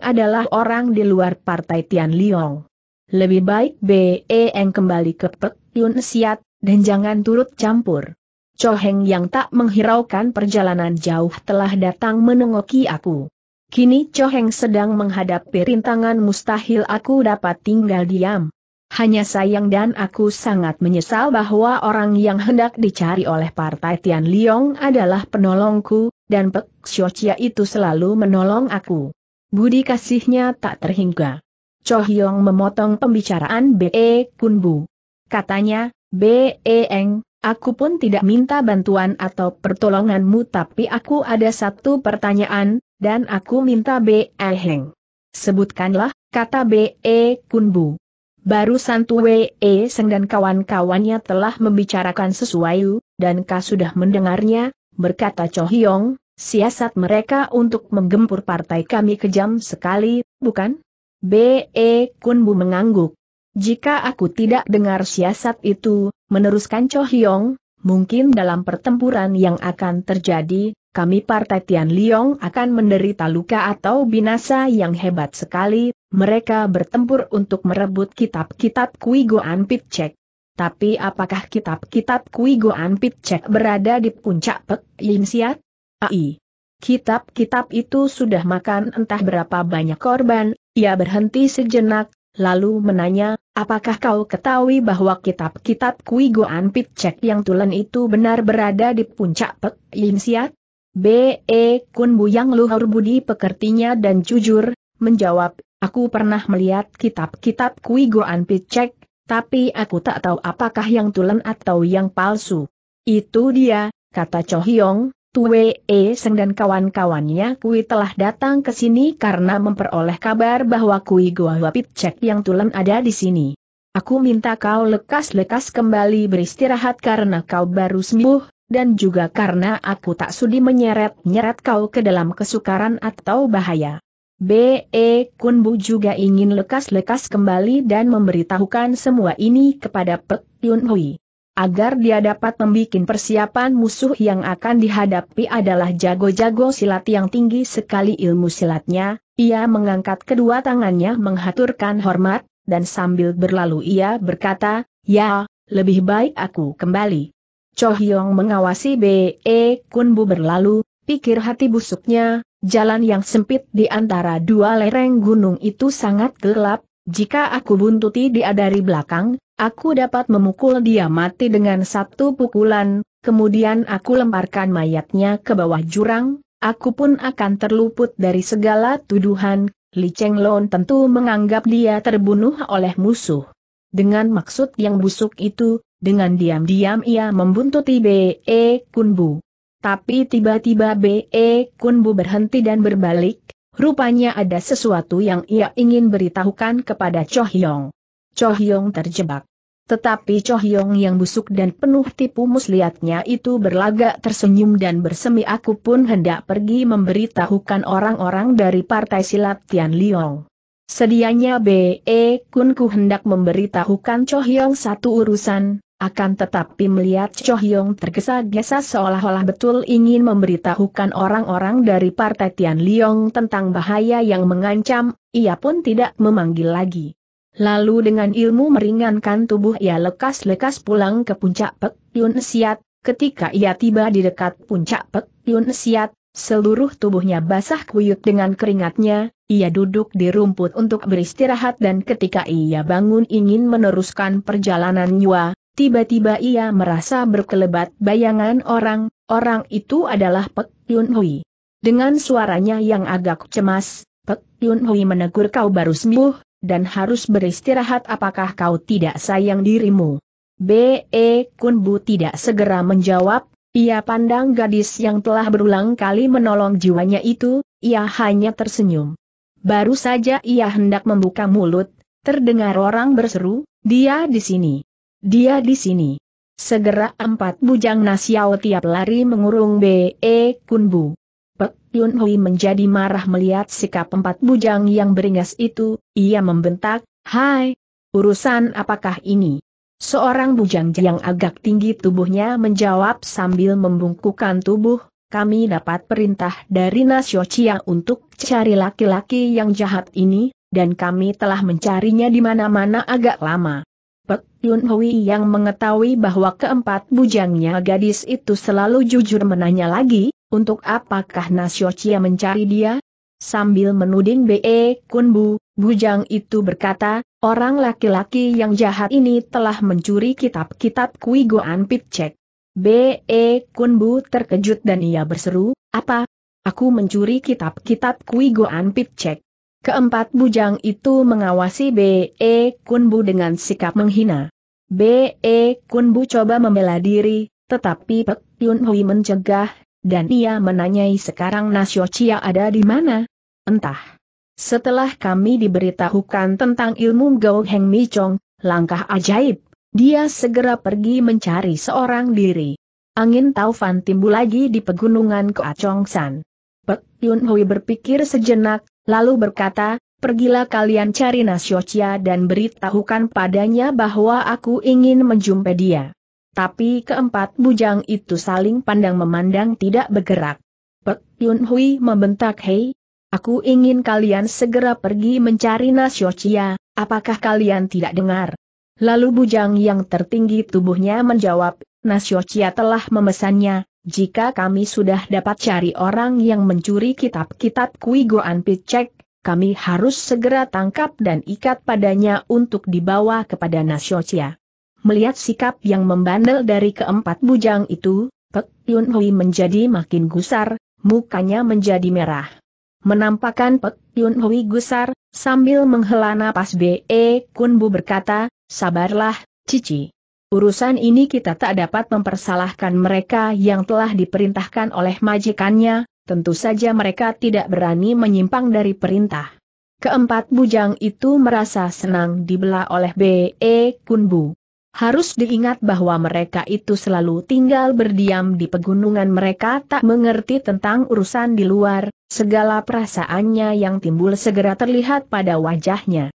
[SPEAKER 1] adalah orang di luar partai Tian Liong. Lebih baik Beng kembali ke Pek Yun Siat, dan jangan turut campur. Choheng yang tak menghiraukan perjalanan jauh telah datang menengoki aku. Kini Choheng sedang menghadapi rintangan mustahil aku dapat tinggal diam. Hanya sayang dan aku sangat menyesal bahwa orang yang hendak dicari oleh partai Tian Liong adalah penolongku, dan Pek Xiochia itu selalu menolong aku. Budi kasihnya tak terhingga. Cho Hyong memotong pembicaraan B.E. Kunbu. Katanya, B.E. Eng, aku pun tidak minta bantuan atau pertolonganmu tapi aku ada satu pertanyaan, dan aku minta B.E. Heng. Sebutkanlah, kata B.E. Kunbu. Baru Santue E Seng dan kawan-kawannya telah membicarakan sesuatu, dan kau sudah mendengarnya, berkata Cho Hyong, siasat mereka untuk menggempur partai kami kejam sekali, bukan? B.E. Kun Bu mengangguk. Jika aku tidak dengar siasat itu, meneruskan Cho Hyong, mungkin dalam pertempuran yang akan terjadi, kami Partai Tian Liong akan menderita luka atau binasa yang hebat sekali, mereka bertempur untuk merebut kitab-kitab Kui Goan Pitcek. Tapi apakah kitab-kitab Kui Goan Pitcek berada di puncak Pek Yin Siat? Ai. Kitab-kitab itu sudah makan entah berapa banyak korban, ia berhenti sejenak, lalu menanya, apakah kau ketahui bahwa kitab-kitab Kui Goan Pitcek yang tulen itu benar berada di puncak Pek Yin Siat? B.E. Kun Buyang Luhur Budi pekertinya dan jujur, menjawab, aku pernah melihat kitab-kitab Kui Goan Picek, tapi aku tak tahu apakah yang tulen atau yang palsu. Itu dia, kata Cho Hyong, Tue E Seng dan kawan-kawannya Kui telah datang ke sini karena memperoleh kabar bahwa Kui Goan Picek yang tulen ada di sini. Aku minta kau lekas-lekas kembali beristirahat karena kau baru sembuh, dan juga karena aku tak sudi menyeret-nyeret kau ke dalam kesukaran atau bahaya. B.E. Kunbu juga ingin lekas-lekas kembali dan memberitahukan semua ini kepada Pek Yun Hui. Agar dia dapat membuat persiapan musuh yang akan dihadapi adalah jago-jago silat yang tinggi sekali ilmu silatnya, ia mengangkat kedua tangannya menghaturkan hormat, dan sambil berlalu ia berkata, Ya, lebih baik aku kembali. Cho Hyong mengawasi B.E. Kun Bu berlalu, pikir hati busuknya, jalan yang sempit di antara dua lereng gunung itu sangat gelap, jika aku buntuti dia dari belakang, aku dapat memukul dia mati dengan satu pukulan, kemudian aku lemparkan mayatnya ke bawah jurang, aku pun akan terluput dari segala tuduhan, Li Cheng Lon tentu menganggap dia terbunuh oleh musuh. Dengan maksud yang busuk itu, dengan diam-diam ia membuntuti B.E. Kunbu. Tapi tiba-tiba B.E. Kunbu berhenti dan berbalik, rupanya ada sesuatu yang ia ingin beritahukan kepada Cho Hyong. Cho Hyong terjebak. Tetapi Cho Hyong yang busuk dan penuh tipu muslihatnya itu berlagak tersenyum dan bersemi aku pun hendak pergi memberitahukan orang-orang dari partai silat Tian Liong. Sedianya B.E. Kunku hendak memberitahukan Cho Hyong satu urusan, akan tetapi melihat Cho Hyong tergesa-gesa seolah-olah betul ingin memberitahukan orang-orang dari Partai Tian Liong tentang bahaya yang mengancam, ia pun tidak memanggil lagi. Lalu dengan ilmu meringankan tubuh ia lekas-lekas pulang ke puncak Pek Yun Siat, ketika ia tiba di dekat puncak Pek Yun Siat, seluruh tubuhnya basah kuyup dengan keringatnya, ia duduk di rumput untuk beristirahat dan ketika ia bangun ingin meneruskan perjalanan nyua, Tiba-tiba ia merasa berkelebat bayangan orang, orang itu adalah Pek Yun Hui. Dengan suaranya yang agak cemas, Pek Yun Hui menegur kau baru sembuh, dan harus beristirahat apakah kau tidak sayang dirimu. B.E. Kun Bu tidak segera menjawab, ia pandang gadis yang telah berulang kali menolong jiwanya itu, ia hanya tersenyum. Baru saja ia hendak membuka mulut, terdengar orang berseru, dia di sini. Dia di sini. Segera empat bujang Nasiao tiap lari mengurung B.E. Kunbu. Pek Yun Hui menjadi marah melihat sikap empat bujang yang beringas itu, ia membentak, Hai, urusan apakah ini? Seorang bujang yang agak tinggi tubuhnya menjawab sambil membungkukan tubuh, kami dapat perintah dari Nasio Chia untuk cari laki-laki yang jahat ini, dan kami telah mencarinya di mana-mana agak lama. Pek Yun Hui yang mengetahui bahwa keempat bujangnya gadis itu selalu jujur menanya lagi, untuk apakah Nasio Chia mencari dia? Sambil menuding B.E. Kunbu, bujang itu berkata, orang laki-laki yang jahat ini telah mencuri kitab-kitab Kui Goan Pitcek. B.E. Kunbu terkejut dan ia berseru, apa? Aku mencuri kitab-kitab Kui Goan Pitcek. Keempat bujang itu mengawasi B.E. Kunbu dengan sikap menghina. B.E. Kunbu coba membela diri, tetapi Pek Yun Hui mencegah, dan ia menanyai sekarang Nasio Chia ada di mana? Entah. Setelah kami diberitahukan tentang ilmu Gao Heng Mi Chong, langkah ajaib, dia segera pergi mencari seorang diri. Angin taufan timbul lagi di pegunungan Chong San. Pek Yun Hui berpikir sejenak, Lalu berkata, pergilah kalian cari Nasyocia dan beritahukan padanya bahwa aku ingin menjumpai dia. Tapi keempat bujang itu saling pandang memandang tidak bergerak. Pek Yun Hui membentak Hei, aku ingin kalian segera pergi mencari Nasyocia, apakah kalian tidak dengar? Lalu bujang yang tertinggi tubuhnya menjawab, Nasyocia telah memesannya, jika kami sudah dapat cari orang yang mencuri kitab-kitab Kui Goan Picek, kami harus segera tangkap dan ikat padanya untuk dibawa kepada Nasyocia. Melihat sikap yang membandel dari keempat bujang itu, Pek Yun Hui menjadi makin gusar, mukanya menjadi merah. Menampakkan Pek Yun Hui gusar, sambil menghela napas B.E. Kunbu berkata, Sabarlah, Cici. Urusan ini kita tak dapat mempersalahkan mereka yang telah diperintahkan oleh majikannya, tentu saja mereka tidak berani menyimpang dari perintah. Keempat bujang itu merasa senang dibelah oleh B.E. Kunbu. Harus diingat bahwa mereka itu selalu tinggal berdiam di pegunungan mereka tak mengerti tentang urusan di luar, segala perasaannya yang timbul segera terlihat pada wajahnya.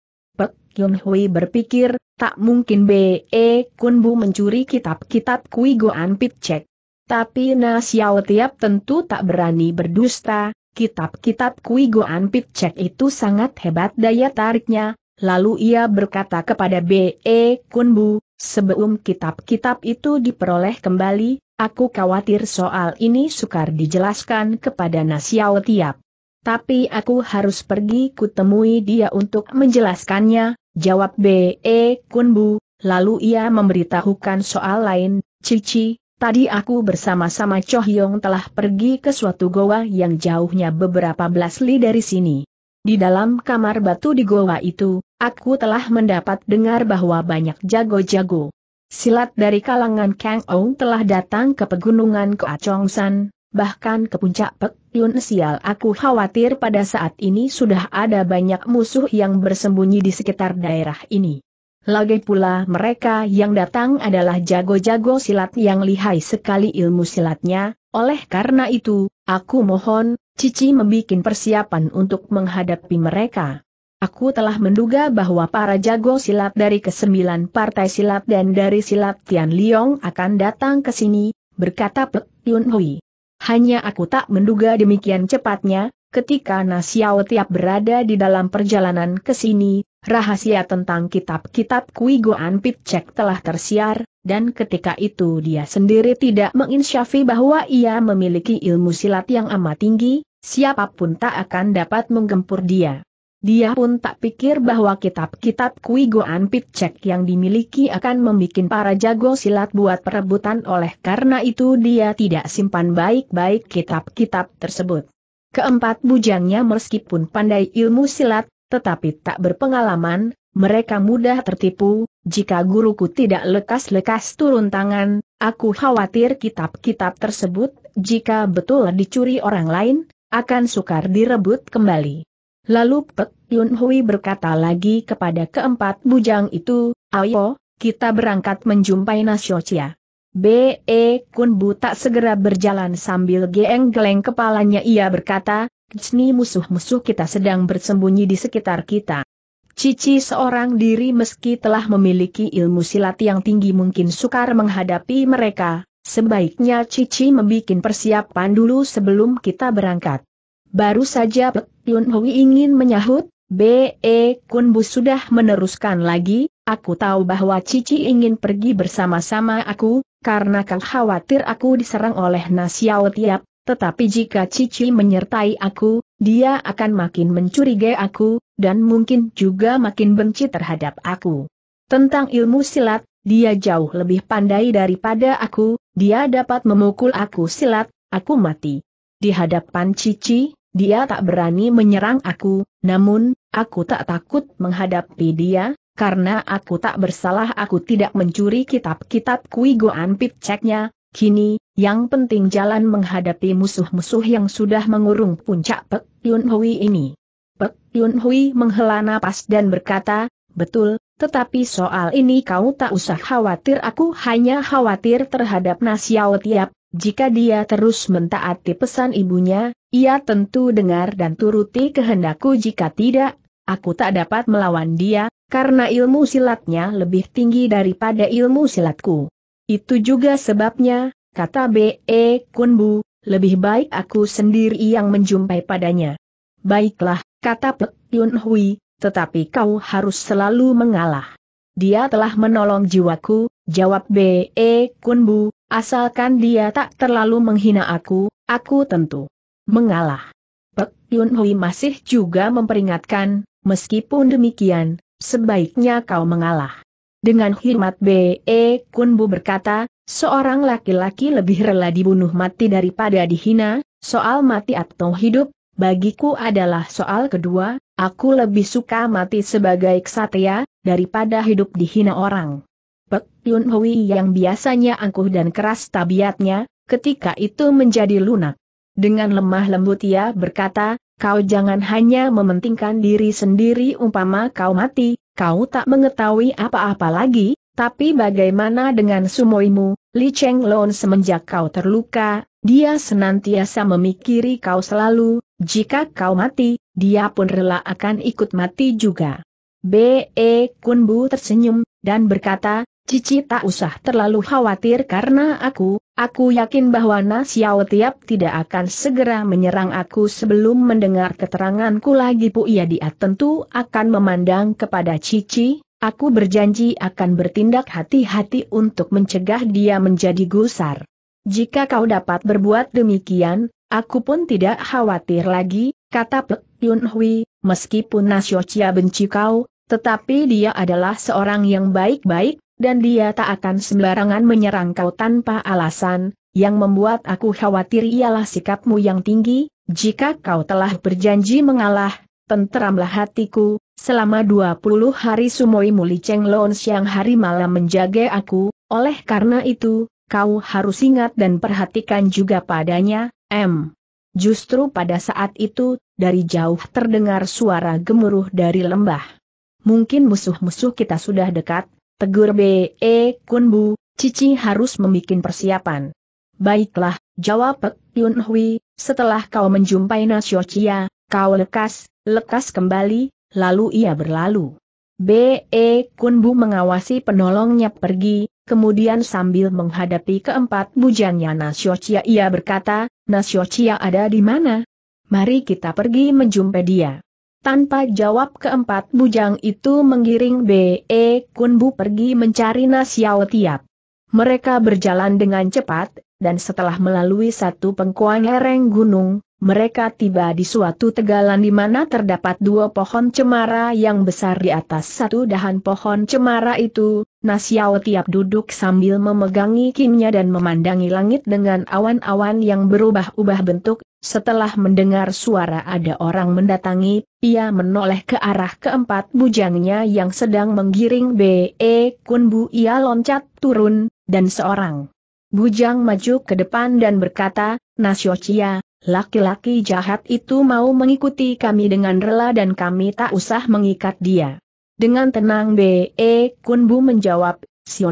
[SPEAKER 1] Yun Hui berpikir, tak mungkin B.E. E, Kun Bu mencuri kitab-kitab Kui Goan pit Cek. Tapi Na Xiao Tiap tentu tak berani berdusta, kitab-kitab Kui Goan pit Cek itu sangat hebat daya tariknya, lalu ia berkata kepada B.E. E, Kun Bu, sebelum kitab-kitab itu diperoleh kembali, Aku khawatir soal ini sukar dijelaskan kepada Xiao Tiap. Tapi aku harus pergi kutemui dia untuk menjelaskannya, Jawab B.E. Kunbu, lalu ia memberitahukan soal lain, Cici, Tadi aku bersama-sama Choh Yong telah pergi ke suatu goa yang jauhnya beberapa belas li dari sini. Di dalam kamar batu di goa itu, aku telah mendapat dengar bahwa banyak jago-jago. Silat dari kalangan Kang Ong telah datang ke pegunungan Chong San, bahkan ke puncak Pek Yun Sial aku khawatir pada saat ini sudah ada banyak musuh yang bersembunyi di sekitar daerah ini. Lagi pula mereka yang datang adalah jago-jago silat yang lihai sekali ilmu silatnya, oleh karena itu, aku mohon, Cici membuat persiapan untuk menghadapi mereka. Aku telah menduga bahwa para jago silat dari kesembilan partai silat dan dari silat Tian Liong akan datang ke sini, berkata Pek Yun Hui. Hanya aku tak menduga demikian cepatnya, ketika Nasiao tiap berada di dalam perjalanan ke sini, rahasia tentang kitab-kitab Kui Goan Cek telah tersiar, dan ketika itu dia sendiri tidak menginsyafi bahwa ia memiliki ilmu silat yang amat tinggi, siapapun tak akan dapat menggempur dia. Dia pun tak pikir bahwa kitab-kitab Kui Goan Pitcek yang dimiliki akan membuat para jago silat buat perebutan oleh karena itu dia tidak simpan baik-baik kitab-kitab tersebut. Keempat bujangnya meskipun pandai ilmu silat, tetapi tak berpengalaman, mereka mudah tertipu, jika guruku tidak lekas-lekas turun tangan, aku khawatir kitab-kitab tersebut, jika betul dicuri orang lain, akan sukar direbut kembali. Lalu Pek Yun Hui berkata lagi kepada keempat bujang itu, Ayo, kita berangkat menjumpai Nasiocia. B.E. Kun Bu tak segera berjalan sambil geleng-geleng kepalanya ia berkata, Ksni musuh-musuh kita sedang bersembunyi di sekitar kita. Cici seorang diri meski telah memiliki ilmu silat yang tinggi mungkin sukar menghadapi mereka, sebaiknya Cici membuat persiapan dulu sebelum kita berangkat. Baru saja Pek Yun Hui ingin menyahut, B.E. E, Kun Bu sudah meneruskan lagi, aku tahu bahwa Cici ingin pergi bersama-sama aku, karena kau khawatir aku diserang oleh Nasiao Tiap, tetapi jika Cici menyertai aku, dia akan makin mencurigai aku, dan mungkin juga makin benci terhadap aku. Tentang ilmu silat, dia jauh lebih pandai daripada aku, dia dapat memukul aku silat, aku mati. Di hadapan Cici, dia tak berani menyerang aku, namun, aku tak takut menghadapi dia, karena aku tak bersalah aku tidak mencuri kitab-kitab Kui Goan ceknya, kini, yang penting jalan menghadapi musuh-musuh yang sudah mengurung puncak Pek Yun Hui ini. Pek Yun Hui menghela napas dan berkata, betul, tetapi soal ini kau tak usah khawatir aku hanya khawatir terhadap Nasiao Tiap, jika dia terus mentaati pesan ibunya, ia tentu dengar dan turuti kehendakku jika tidak, aku tak dapat melawan dia, karena ilmu silatnya lebih tinggi daripada ilmu silatku. Itu juga sebabnya, kata B.E. Kunbu, lebih baik aku sendiri yang menjumpai padanya. Baiklah, kata Pek Yun Hui, tetapi kau harus selalu mengalah. Dia telah menolong jiwaku, jawab B.E. Kunbu, asalkan dia tak terlalu menghina aku, aku tentu mengalah. Pek Yun Hui masih juga memperingatkan, meskipun demikian, sebaiknya kau mengalah. Dengan hormat B.E. Kunbu berkata, seorang laki-laki lebih rela dibunuh mati daripada dihina, soal mati atau hidup, bagiku adalah soal kedua, aku lebih suka mati sebagai ksatria, daripada hidup dihina orang. Pek Yun Hui yang biasanya angkuh dan keras tabiatnya, ketika itu menjadi lunak. Dengan lemah lembut ia berkata, kau jangan hanya mementingkan diri sendiri umpama kau mati, kau tak mengetahui apa-apa lagi, tapi bagaimana dengan sumoimu, Li Cheng Lon semenjak kau terluka, dia senantiasa memikiri kau selalu, jika kau mati, dia pun rela akan ikut mati juga. B.E. Kunbu tersenyum, dan berkata, Cici tak usah terlalu khawatir karena aku, aku yakin bahwa Nasiao Tiap tidak akan segera menyerang aku sebelum mendengar keteranganku lagi Pu Ia dia tentu akan memandang kepada Cici, aku berjanji akan bertindak hati-hati untuk mencegah dia menjadi gusar. Jika kau dapat berbuat demikian, aku pun tidak khawatir lagi, kata Pek Yun Hui, meskipun Nasio cia benci kau, tetapi dia adalah seorang yang baik-baik, dan dia tak akan sembarangan menyerang kau tanpa alasan, yang membuat aku khawatir ialah sikapmu yang tinggi, jika kau telah berjanji mengalah, tenteramlah hatiku, selama 20 hari sumoi muli Cheng loon siang hari malam menjaga aku, oleh karena itu, kau harus ingat dan perhatikan juga padanya, M. Justru pada saat itu, dari jauh terdengar suara gemuruh dari lembah. Mungkin musuh-musuh kita sudah dekat, Tegur B.E. Kunbu, Cici harus membuat persiapan. Baiklah, jawab Pek Yun Hui, setelah kau menjumpai Nasio Chia, kau lekas, lekas kembali, lalu ia berlalu. B.E. Kunbu mengawasi penolongnya pergi, kemudian sambil menghadapi keempat bujangnya Nasio Chia ia berkata, Nasio Chia ada di mana? Mari kita pergi menjumpai dia. Tanpa jawab keempat bujang itu menggiring B.E. Kunbu pergi mencari Nasiao Tiap. Mereka berjalan dengan cepat, dan setelah melalui satu pengkoang lereng gunung, mereka tiba di suatu tegalan di mana terdapat dua pohon cemara yang besar di atas satu dahan pohon cemara itu, Nasiao Tiap duduk sambil memegangi kimnya dan memandangi langit dengan awan-awan yang berubah-ubah bentuk, setelah mendengar suara ada orang mendatangi, ia menoleh ke arah keempat bujangnya yang sedang menggiring B.E. Kunbu ia loncat turun, dan seorang bujang maju ke depan dan berkata, Nasio Chia, laki-laki jahat itu mau mengikuti kami dengan rela dan kami tak usah mengikat dia. Dengan tenang B.E. Kunbu menjawab, Sio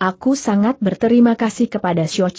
[SPEAKER 1] aku sangat berterima kasih kepada Sio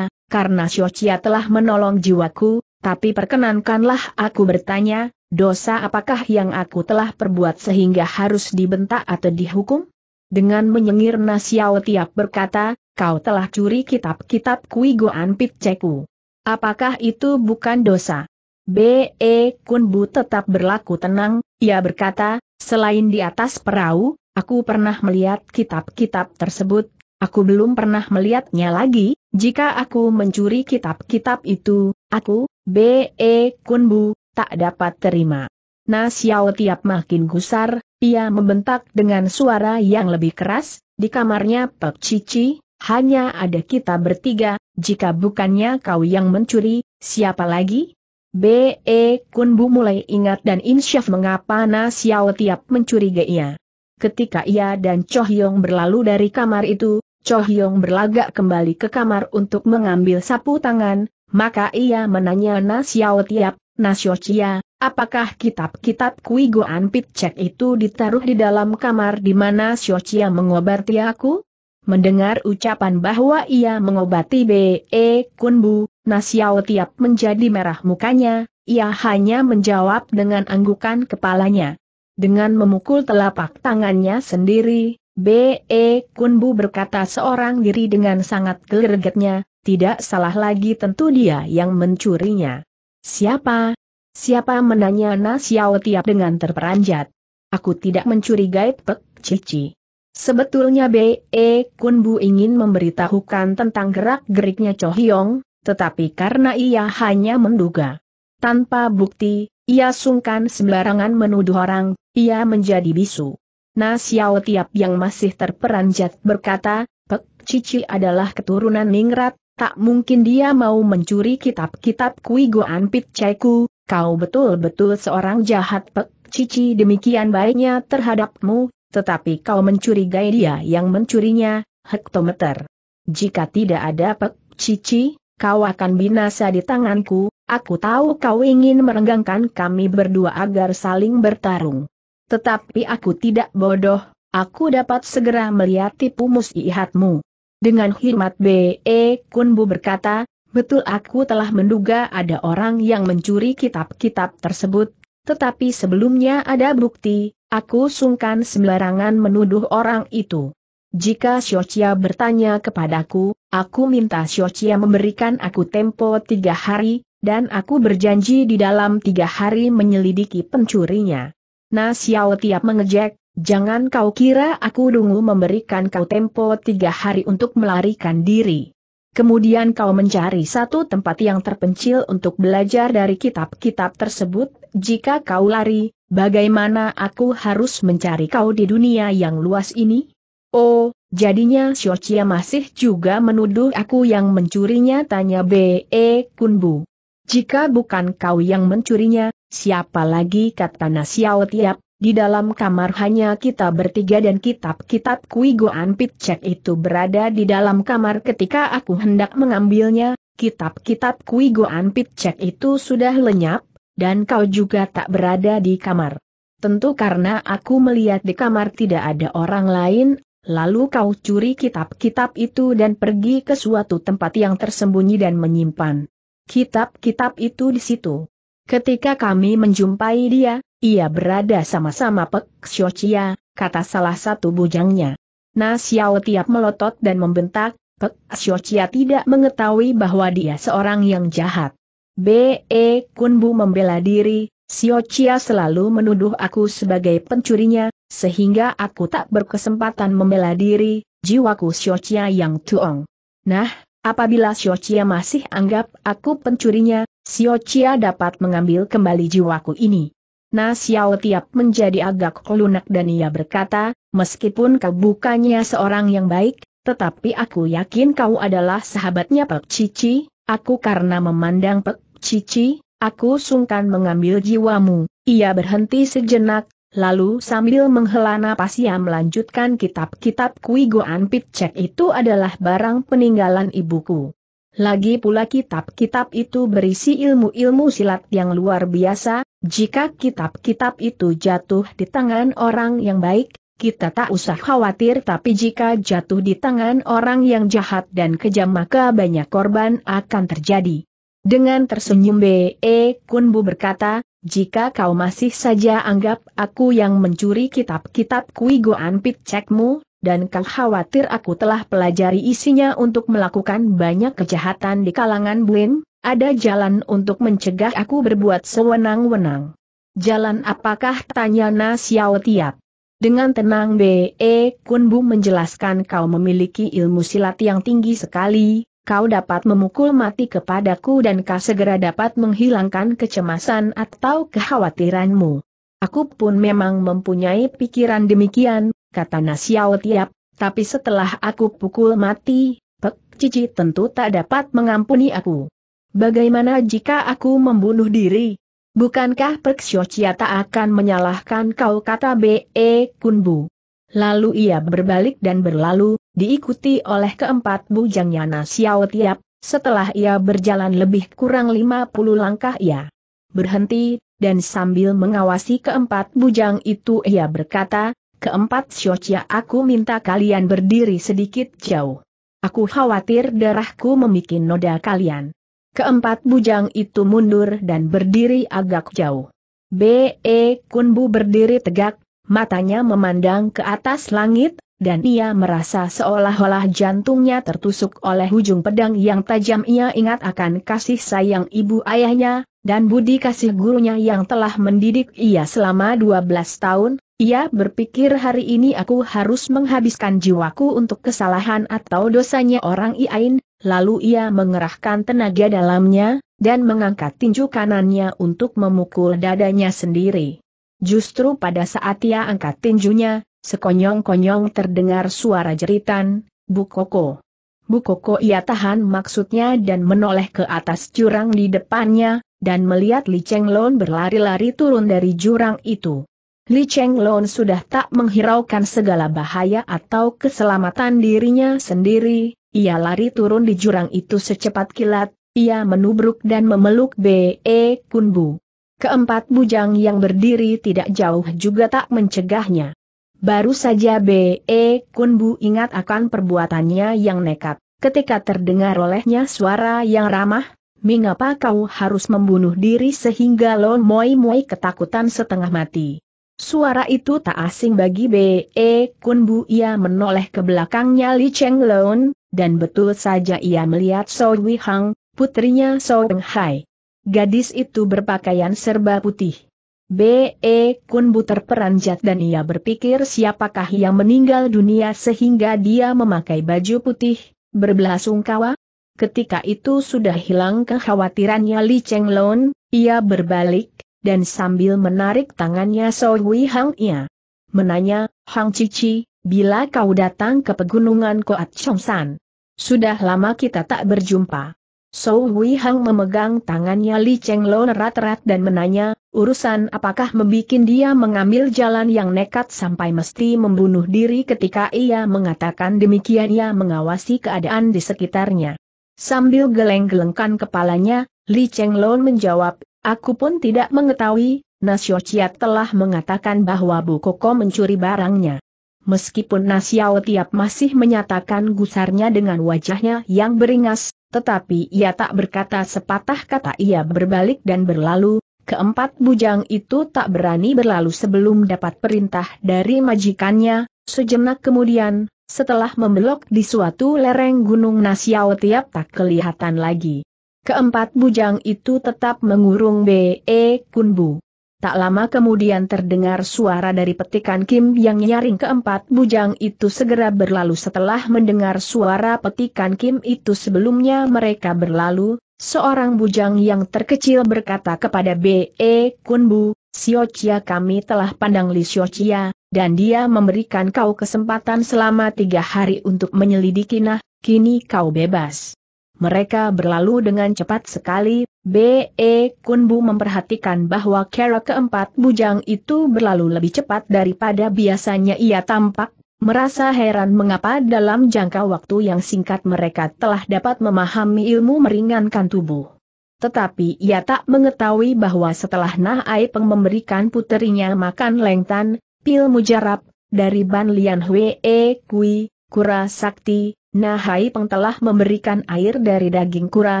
[SPEAKER 1] karena Siochia telah menolong jiwaku, tapi perkenankanlah aku bertanya, dosa apakah yang aku telah perbuat sehingga harus dibentak atau dihukum? Dengan menyengir Nasiao Tiap berkata, kau telah curi kitab-kitab Kui Goan Ceku. Apakah itu bukan dosa? B.E. Kunbu tetap berlaku tenang, ia berkata, selain di atas perahu, aku pernah melihat kitab-kitab tersebut, aku belum pernah melihatnya lagi, jika aku mencuri kitab-kitab itu, aku, B.E. Kunbu, tak dapat terima. Na Xiao tiap makin gusar, ia membentak dengan suara yang lebih keras, di kamarnya Pek Cici, hanya ada kita bertiga, jika bukannya kau yang mencuri, siapa lagi? B.E. Kunbu mulai ingat dan insyaf mengapa Na Xiao tiap mencurigainya. Ketika ia dan Cho Hyong berlalu dari kamar itu, Cho Hyong berlagak kembali ke kamar untuk mengambil sapu tangan, maka ia menanya Nasio Tiap, Nasio Chia, apakah kitab-kitab Kui Goan Pitcek itu ditaruh di dalam kamar di mana Sio Chia mengobati aku? Mendengar ucapan bahwa ia mengobati B.E. E Kunbu, Nasio Tiap menjadi merah mukanya, ia hanya menjawab dengan anggukan kepalanya. Dengan memukul telapak tangannya sendiri, B.E. E Kunbu berkata seorang diri dengan sangat gelergetnya, tidak salah lagi tentu dia yang mencurinya. Siapa? Siapa menanya Nasiao Tiap dengan terperanjat. Aku tidak mencurigai Pek Cici. Sebetulnya B.E. E Kunbu ingin memberitahukan tentang gerak-geriknya Cho Hyong, tetapi karena ia hanya menduga. Tanpa bukti, ia sungkan sembarangan menuduh orang, ia menjadi bisu. Nah Tiap yang masih terperanjat berkata, Pek Cici adalah keturunan Ningrat, Tak mungkin dia mau mencuri kitab-kitab Kui Goan kau betul-betul seorang jahat pek, cici demikian baiknya terhadapmu, tetapi kau mencurigai dia yang mencurinya, hektometer. Jika tidak ada pek, cici, kau akan binasa di tanganku, aku tahu kau ingin merenggangkan kami berdua agar saling bertarung. Tetapi aku tidak bodoh, aku dapat segera melihat tipu musihatmu. Dengan hikmat B.E. Kunbu berkata, betul aku telah menduga ada orang yang mencuri kitab-kitab tersebut, tetapi sebelumnya ada bukti, aku sungkan sembarangan menuduh orang itu. Jika Xiochia bertanya kepadaku, aku minta Xiochia memberikan aku tempo tiga hari, dan aku berjanji di dalam tiga hari menyelidiki pencurinya. Nah Xiao tiap mengejek, Jangan kau kira aku dungu memberikan kau tempo tiga hari untuk melarikan diri. Kemudian kau mencari satu tempat yang terpencil untuk belajar dari kitab-kitab tersebut, jika kau lari, bagaimana aku harus mencari kau di dunia yang luas ini? Oh, jadinya Xiochia masih juga menuduh aku yang mencurinya tanya B.E. Kunbu. Jika bukan kau yang mencurinya, siapa lagi kata Nasiao Tiap, di dalam kamar hanya kita bertiga dan kitab-kitab Kui Goan Pitcek itu berada di dalam kamar ketika aku hendak mengambilnya, kitab-kitab Kui Goan Pitcek itu sudah lenyap, dan kau juga tak berada di kamar. Tentu karena aku melihat di kamar tidak ada orang lain, lalu kau curi kitab-kitab itu dan pergi ke suatu tempat yang tersembunyi dan menyimpan kitab-kitab itu di situ. Ketika kami menjumpai dia, ia berada sama-sama Pek Xiochia, kata salah satu bujangnya. Na Xiao tiap melotot dan membentak, Pek Xiochia tidak mengetahui bahwa dia seorang yang jahat. B.E. Kunbu membela diri, Xiochia selalu menuduh aku sebagai pencurinya, sehingga aku tak berkesempatan membela diri, jiwaku Xiochia yang tuong. Nah, apabila Xiochia masih anggap aku pencurinya, Xiochia dapat mengambil kembali jiwaku ini. Xiao Tiap menjadi agak lunak dan ia berkata, meskipun kau bukannya seorang yang baik, tetapi aku yakin kau adalah sahabatnya Pek Cici, aku karena memandang Pek Cici, aku sungkan mengambil jiwamu. Ia berhenti sejenak, lalu sambil menghela napas ia melanjutkan kitab-kitab Kui Goan Pitcek itu adalah barang peninggalan ibuku. Lagi pula kitab-kitab itu berisi ilmu-ilmu silat yang luar biasa, jika kitab-kitab itu jatuh di tangan orang yang baik, kita tak usah khawatir tapi jika jatuh di tangan orang yang jahat dan kejam maka banyak korban akan terjadi. Dengan tersenyum B.E. Kunbu berkata, jika kau masih saja anggap aku yang mencuri kitab-kitab Kui Goan Cekmu, dan kau khawatir aku telah pelajari isinya untuk melakukan banyak kejahatan di kalangan Buin, ada jalan untuk mencegah aku berbuat sewenang-wenang. Jalan apakah tanya Na Xiao Tiap? Dengan tenang B.E. E Kunbu menjelaskan kau memiliki ilmu silat yang tinggi sekali, kau dapat memukul mati kepadaku dan kau segera dapat menghilangkan kecemasan atau kekhawatiranmu. Aku pun memang mempunyai pikiran demikian, kata Nasiao Tiap, tapi setelah aku pukul mati, Pek Cici tentu tak dapat mengampuni aku. Bagaimana jika aku membunuh diri? Bukankah Perksyo Ciata akan menyalahkan kau kata B.E. Kunbu? Lalu ia berbalik dan berlalu, diikuti oleh keempat bujangnya Nasiao Tiap, setelah ia berjalan lebih kurang 50 langkah ia berhenti, dan sambil mengawasi keempat bujang itu ia berkata, keempat Syocia aku minta kalian berdiri sedikit jauh. Aku khawatir darahku memikin noda kalian. Keempat bujang itu mundur dan berdiri agak jauh. B.E. Kunbu berdiri tegak, matanya memandang ke atas langit, dan ia merasa seolah-olah jantungnya tertusuk oleh ujung pedang yang tajam ia ingat akan kasih sayang ibu ayahnya, dan budi kasih gurunya yang telah mendidik ia selama 12 tahun, ia berpikir hari ini aku harus menghabiskan jiwaku untuk kesalahan atau dosanya orang Iain, lalu ia mengerahkan tenaga dalamnya, dan mengangkat tinju kanannya untuk memukul dadanya sendiri. Justru pada saat ia angkat tinjunya, sekonyong-konyong terdengar suara jeritan, Bukoko. Bukoko ia tahan maksudnya dan menoleh ke atas jurang di depannya, dan melihat Li Chenglon berlari-lari turun dari jurang itu. Li Chenglon sudah tak menghiraukan segala bahaya atau keselamatan dirinya sendiri, ia lari turun di jurang itu secepat kilat, ia menubruk dan memeluk B.E. Kunbu. Keempat bujang yang berdiri tidak jauh juga tak mencegahnya. Baru saja B.E. Kunbu ingat akan perbuatannya yang nekat, ketika terdengar olehnya suara yang ramah, mengapa kau harus membunuh diri sehingga Lon Moi Moi ketakutan setengah mati. Suara itu tak asing bagi B.E. Kunbu ia menoleh ke belakangnya Li Cheng Lon, dan betul saja ia melihat So Wei Hang, putrinya So Eng Hai. Gadis itu berpakaian serba putih. B.E. Kun Bu terperanjat dan ia berpikir siapakah yang meninggal dunia sehingga dia memakai baju putih, berbelasungkawa. Ketika itu sudah hilang kekhawatirannya Li Cheng Lon, ia berbalik, dan sambil menarik tangannya So Wei Hang ia menanya, Hang Cici, bila kau datang ke pegunungan Koat Chong San, sudah lama kita tak berjumpa. So Wei Hang memegang tangannya Li Cheng Lo rat erat dan menanya, urusan apakah membuat dia mengambil jalan yang nekat sampai mesti membunuh diri ketika ia mengatakan demikian ia mengawasi keadaan di sekitarnya. Sambil geleng-gelengkan kepalanya, Li Cheng Lo menjawab, aku pun tidak mengetahui, Nasio Chia telah mengatakan bahwa Bu Koko mencuri barangnya. Meskipun Nasiao Tiap masih menyatakan gusarnya dengan wajahnya yang beringas, tetapi ia tak berkata sepatah kata ia berbalik dan berlalu, keempat bujang itu tak berani berlalu sebelum dapat perintah dari majikannya, sejenak kemudian, setelah membelok di suatu lereng gunung Nasiao Tiap tak kelihatan lagi. Keempat bujang itu tetap mengurung B.E. Kunbu. Tak lama kemudian terdengar suara dari petikan Kim yang nyaring keempat bujang itu segera berlalu setelah mendengar suara petikan Kim itu sebelumnya mereka berlalu, seorang bujang yang terkecil berkata kepada B.E. Kunbu, Siocia kami telah pandang Li Siocia, dan dia memberikan kau kesempatan selama tiga hari untuk menyelidiki nah, kini kau bebas. Mereka berlalu dengan cepat sekali, B.E. Kunbu memperhatikan bahwa kera keempat bujang itu berlalu lebih cepat daripada biasanya ia tampak, merasa heran mengapa dalam jangka waktu yang singkat mereka telah dapat memahami ilmu meringankan tubuh. Tetapi ia tak mengetahui bahwa setelah Nah Aipeng memberikan puterinya makan lengtan, pil mujarab, dari Ban Lian Hwe e Kui, Kura Sakti, Nahai Peng telah memberikan air dari daging kura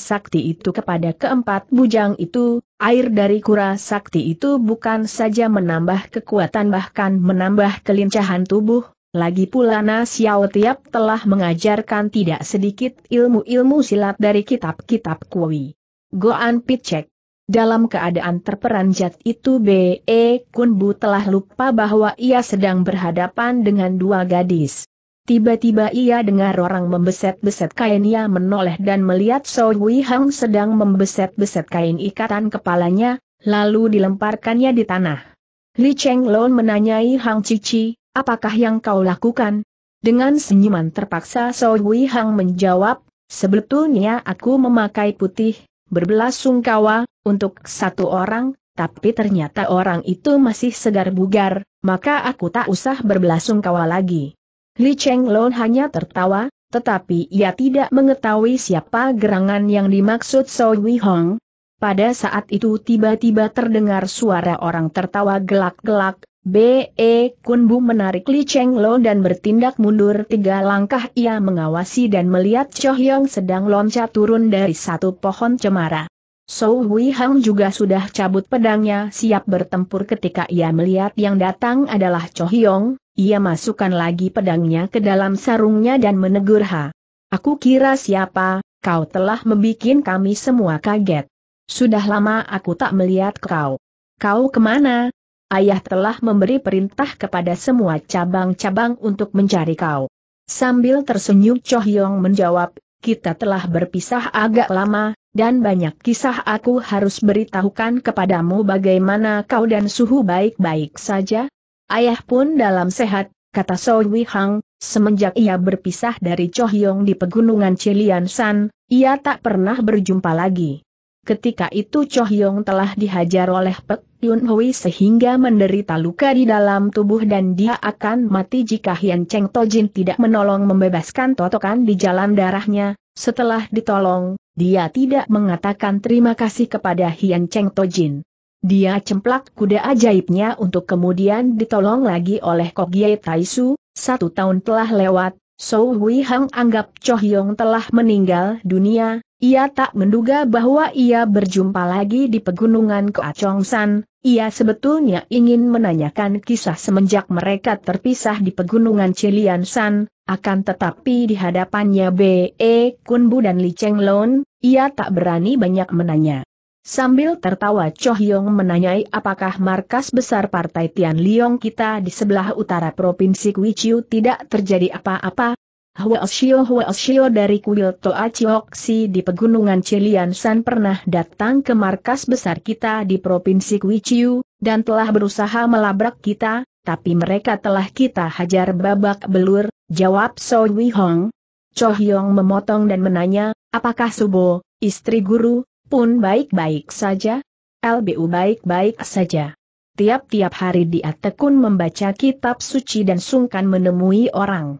[SPEAKER 1] sakti itu kepada keempat bujang itu, air dari kura sakti itu bukan saja menambah kekuatan bahkan menambah kelincahan tubuh, lagi pula Na Xiao Tiap telah mengajarkan tidak sedikit ilmu-ilmu silat dari kitab-kitab Kui. Goan Picek dalam keadaan terperanjat itu B.E. Kun Bu telah lupa bahwa ia sedang berhadapan dengan dua gadis. Tiba-tiba ia dengar orang membeset-beset kainnya menoleh dan melihat So Wei Hang sedang membeset-beset kain ikatan kepalanya, lalu dilemparkannya di tanah. Li Cheng Lon menanyai Hang Cici, apakah yang kau lakukan? Dengan senyuman terpaksa So Wei Hang menjawab, sebetulnya aku memakai putih, berbelas sungkawa, untuk satu orang, tapi ternyata orang itu masih segar bugar, maka aku tak usah berbelas sungkawa lagi. Li Cheng Lon hanya tertawa, tetapi ia tidak mengetahui siapa gerangan yang dimaksud So Wei Hong. Pada saat itu tiba-tiba terdengar suara orang tertawa gelak-gelak, B.E. Kun Bu menarik Li Cheng Lo dan bertindak mundur tiga langkah ia mengawasi dan melihat Choh Yong sedang loncat turun dari satu pohon cemara. Sou Hui Hang juga sudah cabut pedangnya siap bertempur ketika ia melihat yang datang adalah Cho Hyong, ia masukkan lagi pedangnya ke dalam sarungnya dan menegur Ha. Aku kira siapa, kau telah membuat kami semua kaget. Sudah lama aku tak melihat kau. Kau kemana? Ayah telah memberi perintah kepada semua cabang-cabang untuk mencari kau. Sambil tersenyum Cho Hyong menjawab, kita telah berpisah agak lama, dan banyak kisah aku harus beritahukan kepadamu bagaimana kau dan suhu baik-baik saja. Ayah pun dalam sehat, kata Sowi Hang, semenjak ia berpisah dari Chohyong di pegunungan Chilian San, ia tak pernah berjumpa lagi. Ketika itu Cho Hyong telah dihajar oleh Pek Yun Hui sehingga menderita luka di dalam tubuh dan dia akan mati jika Hian Cheng Tojin tidak menolong membebaskan totokan di jalan darahnya. Setelah ditolong, dia tidak mengatakan terima kasih kepada Hian Cheng Tojin. Dia cemplak kuda ajaibnya untuk kemudian ditolong lagi oleh Kogie Taisu, satu tahun telah lewat, So Hui Hang anggap Cho Hyong telah meninggal dunia, ia tak menduga bahwa ia berjumpa lagi di pegunungan Koacongsan, ia sebetulnya ingin menanyakan kisah semenjak mereka terpisah di pegunungan Ciliansan, akan tetapi di hadapannya B.E. Kunbu dan Li Cheng Lon, ia tak berani banyak menanya. Sambil tertawa Cho Hyong menanyai apakah markas besar Partai Tian Liong kita di sebelah utara Provinsi Kuichiu tidak terjadi apa-apa, Hua Osio Hua Osio dari kuil Toa Chioksi di pegunungan Cilian San pernah datang ke markas besar kita di Provinsi Kuichiu, dan telah berusaha melabrak kita, tapi mereka telah kita hajar babak belur, jawab So Wei Hong. Cho memotong dan menanya, apakah Subo, istri guru, pun baik-baik saja? LBU baik-baik saja. Tiap-tiap hari dia tekun membaca kitab suci dan sungkan menemui orang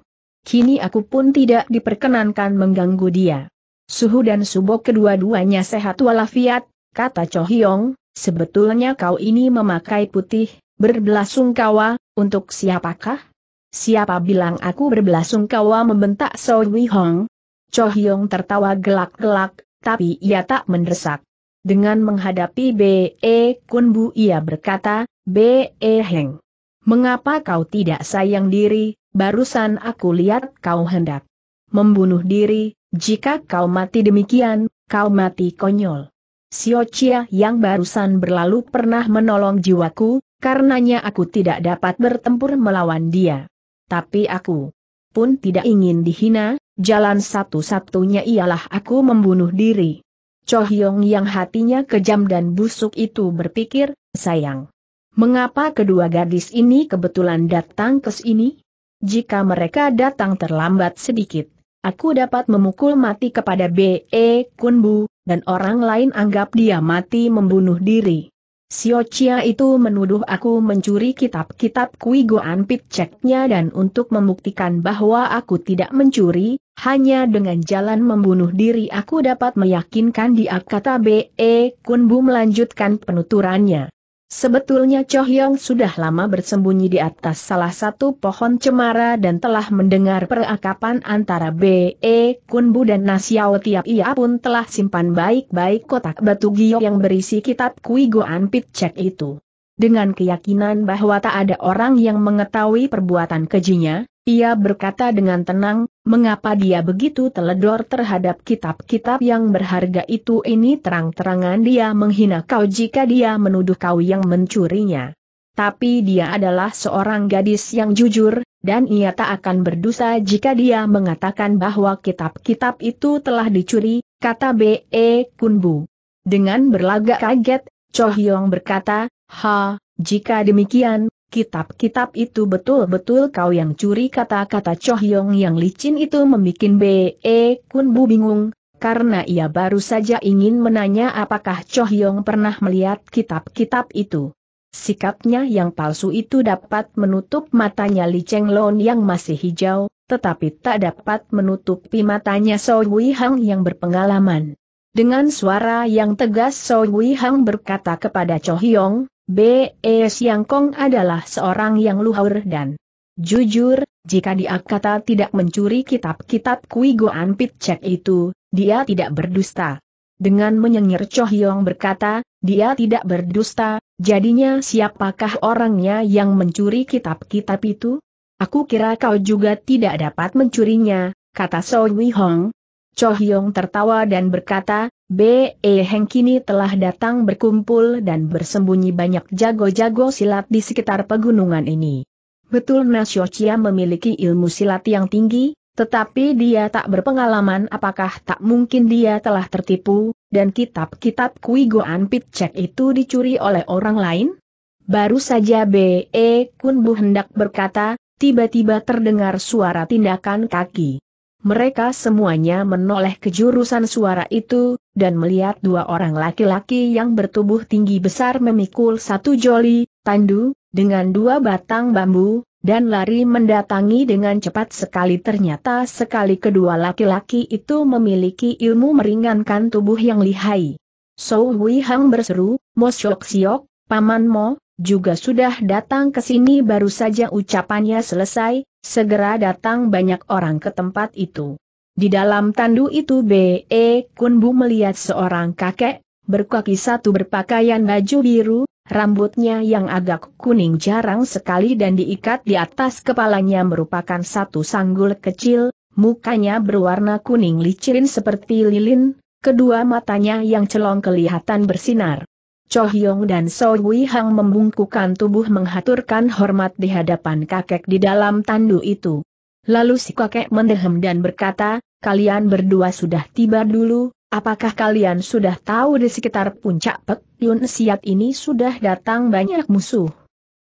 [SPEAKER 1] kini aku pun tidak diperkenankan mengganggu dia. Suhu dan Subok kedua-duanya sehat walafiat, kata Cho Hyong, sebetulnya kau ini memakai putih, berbelasungkawa, untuk siapakah? Siapa bilang aku berbelasungkawa membentak So Wi Hong? Cho Hyong tertawa gelak-gelak, tapi ia tak mendesak. Dengan menghadapi B.E. Kunbu ia berkata, B.E. Heng. Mengapa kau tidak sayang diri, barusan aku lihat kau hendak membunuh diri, jika kau mati demikian, kau mati konyol. Sio Chia yang barusan berlalu pernah menolong jiwaku, karenanya aku tidak dapat bertempur melawan dia. Tapi aku pun tidak ingin dihina, jalan satu-satunya ialah aku membunuh diri. Cho Hyong yang hatinya kejam dan busuk itu berpikir, sayang. Mengapa kedua gadis ini kebetulan datang ke sini? Jika mereka datang terlambat sedikit, aku dapat memukul mati kepada B.E. Kunbu, dan orang lain anggap dia mati membunuh diri. Sio Chia itu menuduh aku mencuri kitab-kitab Kui Goan Pit dan untuk membuktikan bahwa aku tidak mencuri, hanya dengan jalan membunuh diri aku dapat meyakinkan dia kata B.E. Kunbu melanjutkan penuturannya. Sebetulnya Yong sudah lama bersembunyi di atas salah satu pohon cemara dan telah mendengar perakapan antara B.E. E, Kunbu dan Nasiao tiap ia pun telah simpan baik-baik kotak batu giok yang berisi kitab Kui Goan Cek itu. Dengan keyakinan bahwa tak ada orang yang mengetahui perbuatan kejinya, ia berkata dengan tenang, mengapa dia begitu teledor terhadap kitab-kitab yang berharga itu ini terang-terangan dia menghina kau jika dia menuduh kau yang mencurinya. Tapi dia adalah seorang gadis yang jujur, dan ia tak akan berdosa jika dia mengatakan bahwa kitab-kitab itu telah dicuri, kata B.E. Kunbu. Dengan berlagak kaget, Cho Hyong berkata, Ha, jika demikian, Kitab-kitab itu betul-betul kau yang curi kata-kata Chohyong yang licin itu membuat B.E. E Kun Bu bingung, karena ia baru saja ingin menanya apakah Chohyong pernah melihat kitab-kitab itu. Sikapnya yang palsu itu dapat menutup matanya Li Cheng Lon yang masih hijau, tetapi tak dapat menutupi matanya So Wei Hang yang berpengalaman. Dengan suara yang tegas So Wei Hang berkata kepada Chohyong, E. Siang Kong adalah seorang yang luhur dan jujur, jika dia kata tidak mencuri kitab-kitab Kui Goan Pitcek itu, dia tidak berdusta. Dengan menyengir Cho Yong berkata, dia tidak berdusta, jadinya siapakah orangnya yang mencuri kitab-kitab itu? Aku kira kau juga tidak dapat mencurinya, kata So Wei Hong. Cho Yong tertawa dan berkata, B.E. Eh, Heng kini telah datang berkumpul dan bersembunyi banyak jago-jago silat di sekitar pegunungan ini. Betul Nasio Chia memiliki ilmu silat yang tinggi, tetapi dia tak berpengalaman apakah tak mungkin dia telah tertipu, dan kitab-kitab Kui Goan Pitcek itu dicuri oleh orang lain? Baru saja B.E. Kun Bu hendak berkata, tiba-tiba terdengar suara tindakan kaki. Mereka semuanya menoleh ke jurusan suara itu, dan melihat dua orang laki-laki yang bertubuh tinggi besar memikul satu joli, tandu, dengan dua batang bambu, dan lari mendatangi dengan cepat sekali ternyata sekali kedua laki-laki itu memiliki ilmu meringankan tubuh yang lihai. So Wei Hang berseru, Mo Siok Siok, Paman Mo, juga sudah datang ke sini baru saja ucapannya selesai, segera datang banyak orang ke tempat itu. Di dalam tandu itu B.E. Kunbu melihat seorang kakek, berkaki satu berpakaian baju biru, rambutnya yang agak kuning jarang sekali dan diikat di atas kepalanya merupakan satu sanggul kecil, mukanya berwarna kuning licin seperti lilin, kedua matanya yang celong kelihatan bersinar. Cho Hyong dan So Wei Hang membungkukan tubuh menghaturkan hormat di hadapan kakek di dalam tandu itu. Lalu si kakek mendehem dan berkata, kalian berdua sudah tiba dulu, Apakah kalian sudah tahu di sekitar puncak Pek Yun Siat ini sudah datang banyak musuh?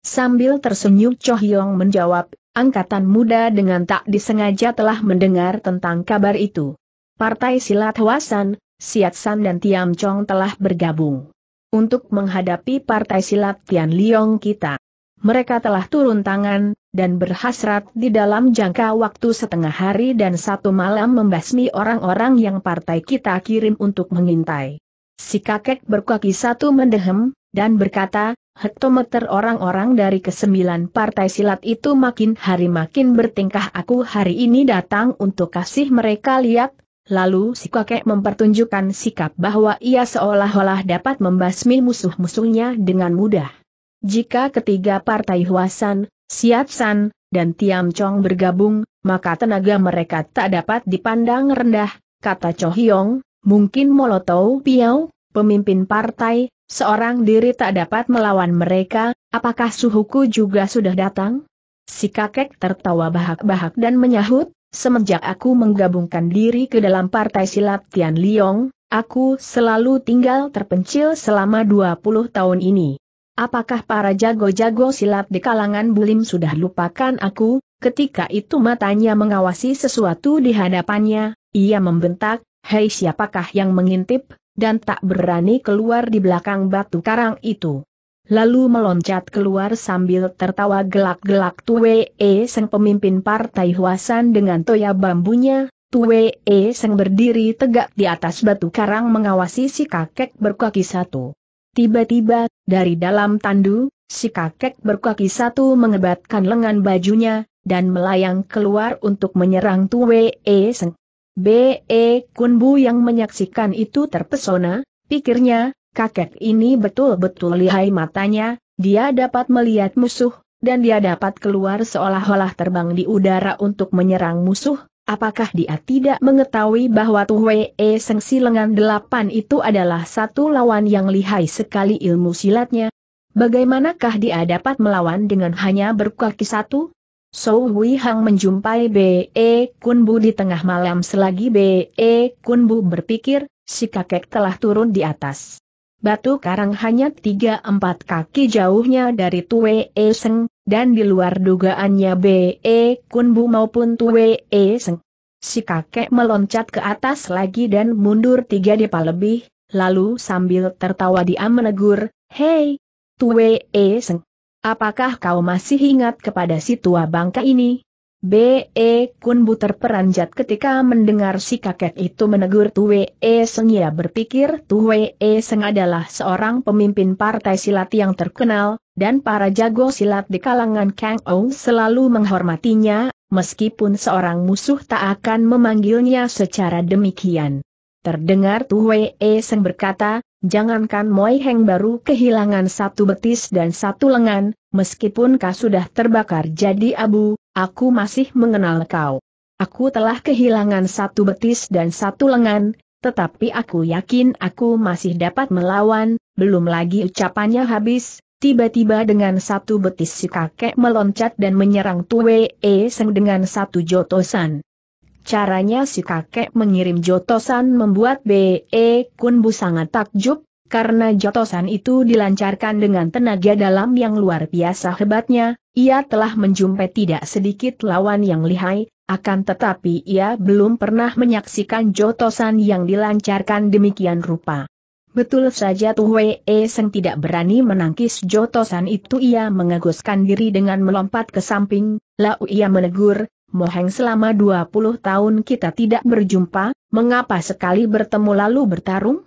[SPEAKER 1] Sambil tersenyum Cho Hyong menjawab, angkatan muda dengan tak disengaja telah mendengar tentang kabar itu. Partai Silat Hwasan, Siat San dan Tiam Chong telah bergabung untuk menghadapi partai silat Tian Liong kita. Mereka telah turun tangan, dan berhasrat di dalam jangka waktu setengah hari dan satu malam membasmi orang-orang yang partai kita kirim untuk mengintai. Si kakek berkaki satu mendehem, dan berkata, hektometer orang-orang dari kesembilan partai silat itu makin hari makin bertingkah aku hari ini datang untuk kasih mereka lihat, Lalu si kakek mempertunjukkan sikap bahwa ia seolah-olah dapat membasmi musuh-musuhnya dengan mudah. Jika ketiga partai Huasan, Siatsan, dan Tiam Chong bergabung, maka tenaga mereka tak dapat dipandang rendah, kata Cho Hyong, mungkin Molotow Piao, pemimpin partai, seorang diri tak dapat melawan mereka, apakah suhuku juga sudah datang? Si kakek tertawa bahak-bahak dan menyahut, semenjak aku menggabungkan diri ke dalam partai silat Tian Liong, aku selalu tinggal terpencil selama 20 tahun ini. Apakah para jago-jago silat di kalangan bulim sudah lupakan aku? Ketika itu matanya mengawasi sesuatu di hadapannya, ia membentak, Hei siapakah yang mengintip, dan tak berani keluar di belakang batu karang itu lalu meloncat keluar sambil tertawa gelak-gelak Tue E Seng pemimpin partai Huasan dengan toya bambunya, Tue E Seng berdiri tegak di atas batu karang mengawasi si kakek berkaki satu. Tiba-tiba, dari dalam tandu, si kakek berkaki satu mengebatkan lengan bajunya, dan melayang keluar untuk menyerang Tue E Seng. B.E. E Kunbu yang menyaksikan itu terpesona, pikirnya, kakek ini betul-betul lihai matanya, dia dapat melihat musuh, dan dia dapat keluar seolah-olah terbang di udara untuk menyerang musuh, Apakah dia tidak mengetahui bahwa Tuhwe E Si lengan delapan itu adalah satu lawan yang lihai sekali ilmu silatnya? Bagaimanakah dia dapat melawan dengan hanya berkaki satu? So Hui Hang menjumpai B.E. Kunbu di tengah malam selagi B.E. Kunbu berpikir, si kakek telah turun di atas. Batu karang hanya tiga empat kaki jauhnya dari Tue E Seng, dan di luar dugaannya B E Kunbu maupun Tue E Seng. Si kakek meloncat ke atas lagi dan mundur tiga depa lebih, lalu sambil tertawa dia menegur, Hei, Tue E Seng, apakah kau masih ingat kepada si tua bangka ini? B.E. Kun terperanjat terperanjat ketika mendengar si kakek itu menegur Tue E. Seng ia berpikir Tue E. Seng adalah seorang pemimpin partai silat yang terkenal, dan para jago silat di kalangan Kang o selalu menghormatinya, meskipun seorang musuh tak akan memanggilnya secara demikian. Terdengar Tue E. Seng berkata, jangankan Moi Heng baru kehilangan satu betis dan satu lengan, meskipun Ka sudah terbakar jadi abu, Aku masih mengenal kau. Aku telah kehilangan satu betis dan satu lengan, tetapi aku yakin aku masih dapat melawan, belum lagi ucapannya habis, tiba-tiba dengan satu betis si kakek meloncat dan menyerang Tue E Seng dengan satu jotosan. Caranya si kakek mengirim jotosan membuat B.E. kunbu sangat takjub, karena jotosan itu dilancarkan dengan tenaga dalam yang luar biasa hebatnya, ia telah menjumpai tidak sedikit lawan yang lihai, akan tetapi ia belum pernah menyaksikan jotosan yang dilancarkan demikian rupa. Betul saja Tuhwe E Seng tidak berani menangkis jotosan itu ia mengaguskan diri dengan melompat ke samping, lalu ia menegur, Moheng selama 20 tahun kita tidak berjumpa, mengapa sekali bertemu lalu bertarung?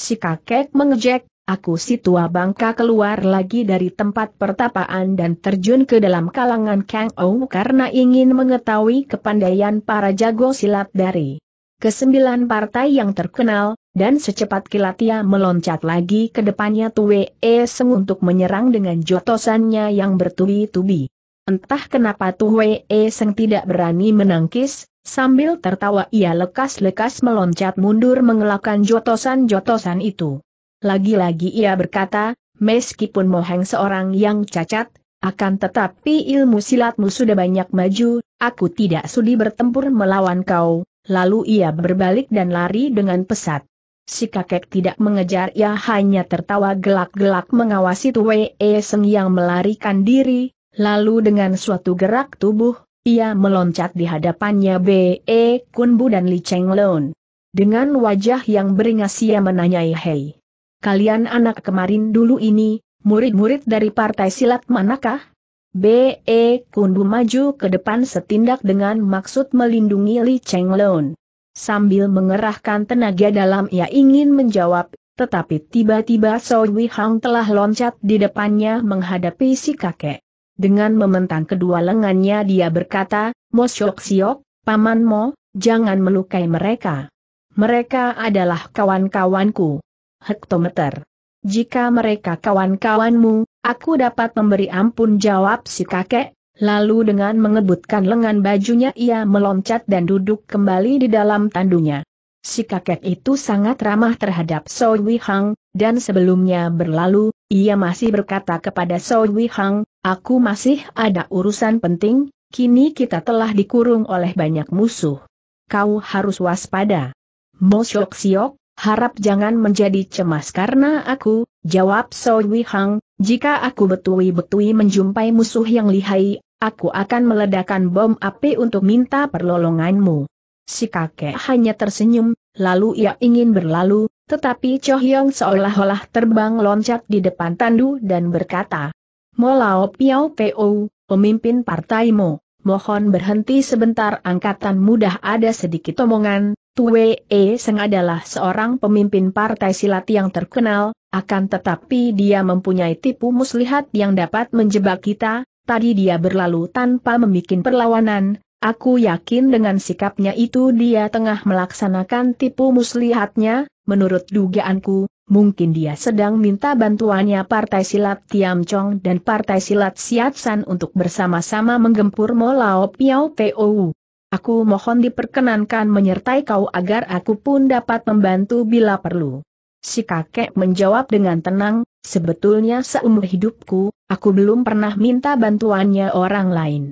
[SPEAKER 1] Si kakek mengejek, aku si tua bangka keluar lagi dari tempat pertapaan dan terjun ke dalam kalangan Kang Ou karena ingin mengetahui kepandaian para jago silat dari kesembilan partai yang terkenal, dan secepat kilat ia meloncat lagi ke depannya Tue E Seng untuk menyerang dengan jotosannya yang bertubi-tubi. Entah kenapa Tue E Seng tidak berani menangkis, Sambil tertawa ia lekas-lekas meloncat mundur mengelakkan jotosan-jotosan itu. Lagi-lagi ia berkata, meskipun Moheng seorang yang cacat, akan tetapi ilmu silatmu sudah banyak maju, aku tidak sudi bertempur melawan kau, lalu ia berbalik dan lari dengan pesat. Si kakek tidak mengejar ia hanya tertawa gelak-gelak mengawasi Tue Seng yang melarikan diri, lalu dengan suatu gerak tubuh, ia meloncat di hadapannya B.E. E, Kunbu dan Li Cheng Lon. Dengan wajah yang beringas ia menanyai Hei. Kalian anak kemarin dulu ini, murid-murid dari partai silat manakah? B.E. E, Kunbu maju ke depan setindak dengan maksud melindungi Li Cheng Lon. Sambil mengerahkan tenaga dalam ia ingin menjawab, tetapi tiba-tiba Wei Hang telah loncat di depannya menghadapi si kakek. Dengan mementang kedua lengannya dia berkata, Mosyok Siok, Paman Mo, jangan melukai mereka. Mereka adalah kawan-kawanku. Hektometer. Jika mereka kawan-kawanmu, aku dapat memberi ampun jawab si kakek, lalu dengan mengebutkan lengan bajunya ia meloncat dan duduk kembali di dalam tandunya. Si kakek itu sangat ramah terhadap Soe Soi Hang, dan sebelumnya berlalu, ia masih berkata kepada Soe Soi Hang, aku masih ada urusan penting, kini kita telah dikurung oleh banyak musuh. Kau harus waspada. Mo Shok Siok, harap jangan menjadi cemas karena aku, jawab Soe Soi Hang. jika aku betui-betui menjumpai musuh yang lihai, aku akan meledakan bom api untuk minta perlolonganmu. Si kakek hanya tersenyum, lalu ia ingin berlalu, tetapi Chohyong seolah-olah terbang loncat di depan tandu dan berkata, Molao Piao Po, pemimpin partaimu, mohon berhenti sebentar angkatan mudah ada sedikit omongan, Tue E Seng adalah seorang pemimpin partai silat yang terkenal, akan tetapi dia mempunyai tipu muslihat yang dapat menjebak kita, tadi dia berlalu tanpa membuat perlawanan, Aku yakin dengan sikapnya itu dia tengah melaksanakan tipu muslihatnya, menurut dugaanku, mungkin dia sedang minta bantuannya Partai Silat Tiam Chong dan Partai Silat Siat San untuk bersama-sama menggempur Molao Piao Pou. Aku mohon diperkenankan menyertai kau agar aku pun dapat membantu bila perlu. Si kakek menjawab dengan tenang, sebetulnya seumur hidupku, aku belum pernah minta bantuannya orang lain.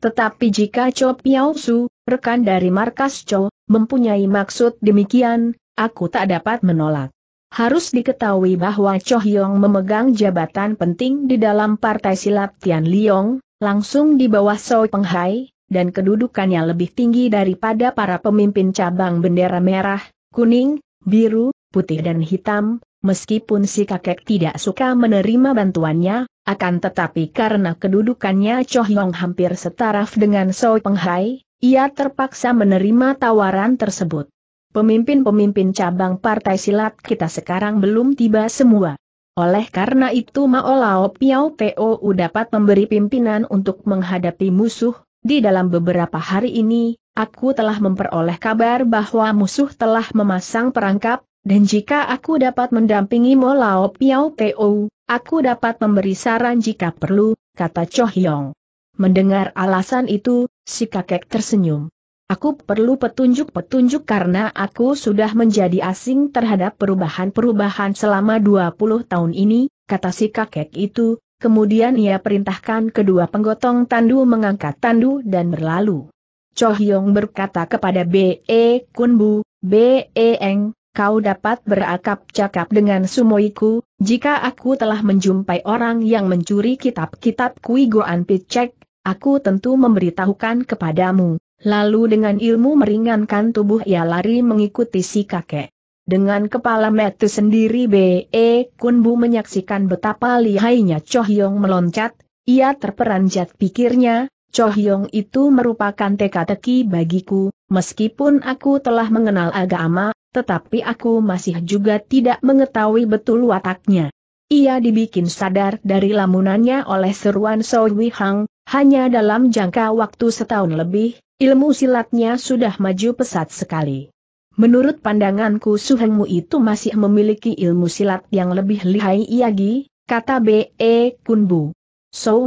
[SPEAKER 1] Tetapi jika Cho Piao Su, rekan dari markas Cho, mempunyai maksud demikian, aku tak dapat menolak. Harus diketahui bahwa Cho Hyong memegang jabatan penting di dalam partai silat Tian Liong, langsung di bawah Soi Penghai, dan kedudukannya lebih tinggi daripada para pemimpin cabang bendera merah, kuning, biru, putih dan hitam, Meskipun si kakek tidak suka menerima bantuannya, akan tetapi karena kedudukannya Cho Hyong hampir setaraf dengan So Penghai, ia terpaksa menerima tawaran tersebut. Pemimpin-pemimpin cabang partai silat kita sekarang belum tiba semua. Oleh karena itu Mao Lao Piao Teo dapat memberi pimpinan untuk menghadapi musuh, di dalam beberapa hari ini, aku telah memperoleh kabar bahwa musuh telah memasang perangkap, dan jika aku dapat mendampingi Mo Lao Piao Teo, aku dapat memberi saran jika perlu, kata Cho Hyong. Mendengar alasan itu, si kakek tersenyum. Aku perlu petunjuk-petunjuk karena aku sudah menjadi asing terhadap perubahan-perubahan selama 20 tahun ini, kata si kakek itu, kemudian ia perintahkan kedua penggotong tandu mengangkat tandu dan berlalu. Cho Hyong berkata kepada B.E. Kunbu, B.E. Eng, kau dapat berakap cakap dengan sumoiku, jika aku telah menjumpai orang yang mencuri kitab-kitab Kui Goan Picek, aku tentu memberitahukan kepadamu. Lalu dengan ilmu meringankan tubuh ia lari mengikuti si kakek. Dengan kepala metu sendiri B.E. Kunbu menyaksikan betapa lihainya Chohyong meloncat, ia terperanjat pikirnya, Chohyong itu merupakan teka-teki bagiku, meskipun aku telah mengenal agama, tetapi aku masih juga tidak mengetahui betul wataknya. Ia dibikin sadar dari lamunannya oleh seruan Hui Hang, hanya dalam jangka waktu setahun lebih, ilmu silatnya sudah maju pesat sekali. Menurut pandanganku Su Hengmu itu masih memiliki ilmu silat yang lebih lihai Iagi, kata B.E. E Kunbu.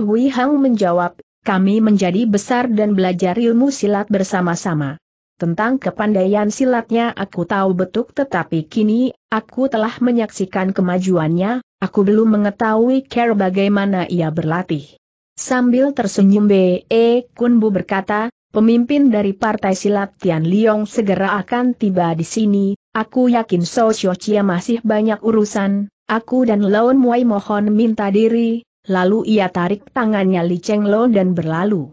[SPEAKER 1] Hui Hang menjawab, kami menjadi besar dan belajar ilmu silat bersama-sama. Tentang kepandaian silatnya aku tahu betul tetapi kini, aku telah menyaksikan kemajuannya, aku belum mengetahui care bagaimana ia berlatih. Sambil tersenyum B.E. Kunbu berkata, pemimpin dari Partai Silat Tian Liong segera akan tiba di sini, aku yakin So Chia masih banyak urusan, aku dan Laon Muai mohon minta diri, lalu ia tarik tangannya Li Cheng Lo dan berlalu.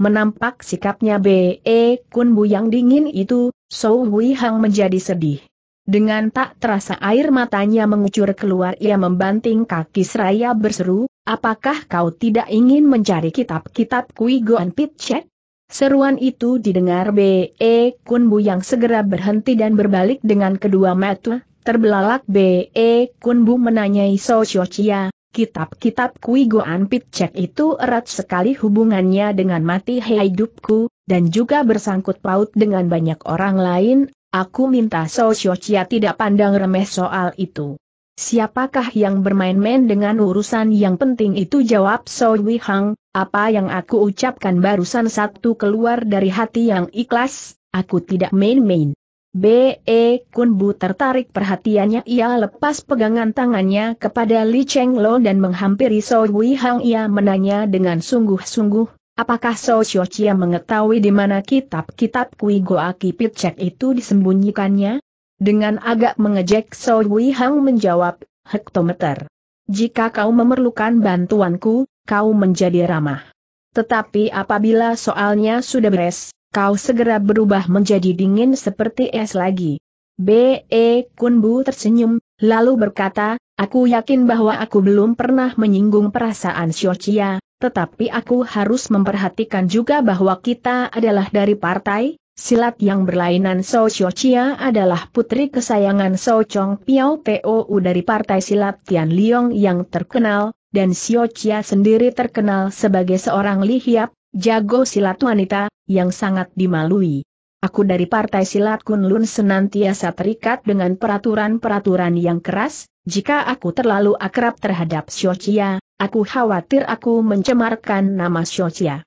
[SPEAKER 1] Menampak sikapnya B.E. Kun Bu yang dingin itu, Sou Hui Hang menjadi sedih. Dengan tak terasa air matanya mengucur keluar ia membanting kaki seraya berseru, apakah kau tidak ingin mencari kitab-kitab Kui Goan pit Chek? Seruan itu didengar B.E. Kun Bu yang segera berhenti dan berbalik dengan kedua mata, terbelalak B.E. Kun Bu menanyai So Chia, Kitab-kitab Kui Goan Pitcek itu erat sekali hubungannya dengan mati hidupku, dan juga bersangkut paut dengan banyak orang lain, aku minta Sho Chia tidak pandang remeh soal itu. Siapakah yang bermain-main dengan urusan yang penting itu jawab So Hang, apa yang aku ucapkan barusan satu keluar dari hati yang ikhlas, aku tidak main-main. B.E. Kun Bu tertarik perhatiannya ia lepas pegangan tangannya kepada Li Cheng Lo dan menghampiri So Wei Hang ia menanya dengan sungguh-sungguh, apakah So Xiu Chia mengetahui di mana kitab-kitab Kui Goa Kipit Cek itu disembunyikannya? Dengan agak mengejek So Wei Hang menjawab, hektometer. Jika kau memerlukan bantuanku, kau menjadi ramah. Tetapi apabila soalnya sudah beres, kau segera berubah menjadi dingin seperti es lagi. B.E. Kunbu tersenyum, lalu berkata, aku yakin bahwa aku belum pernah menyinggung perasaan Xiaochia, tetapi aku harus memperhatikan juga bahwa kita adalah dari partai, silat yang berlainan So Xiaochia adalah putri kesayangan So Chong Piao Pou dari partai silat Tian Liong yang terkenal, dan Xiaochia sendiri terkenal sebagai seorang lihiap, Jago silat wanita, yang sangat dimalui. Aku dari partai silat Kunlun senantiasa terikat dengan peraturan-peraturan yang keras, jika aku terlalu akrab terhadap Xiochia, aku khawatir aku mencemarkan nama Xiochia.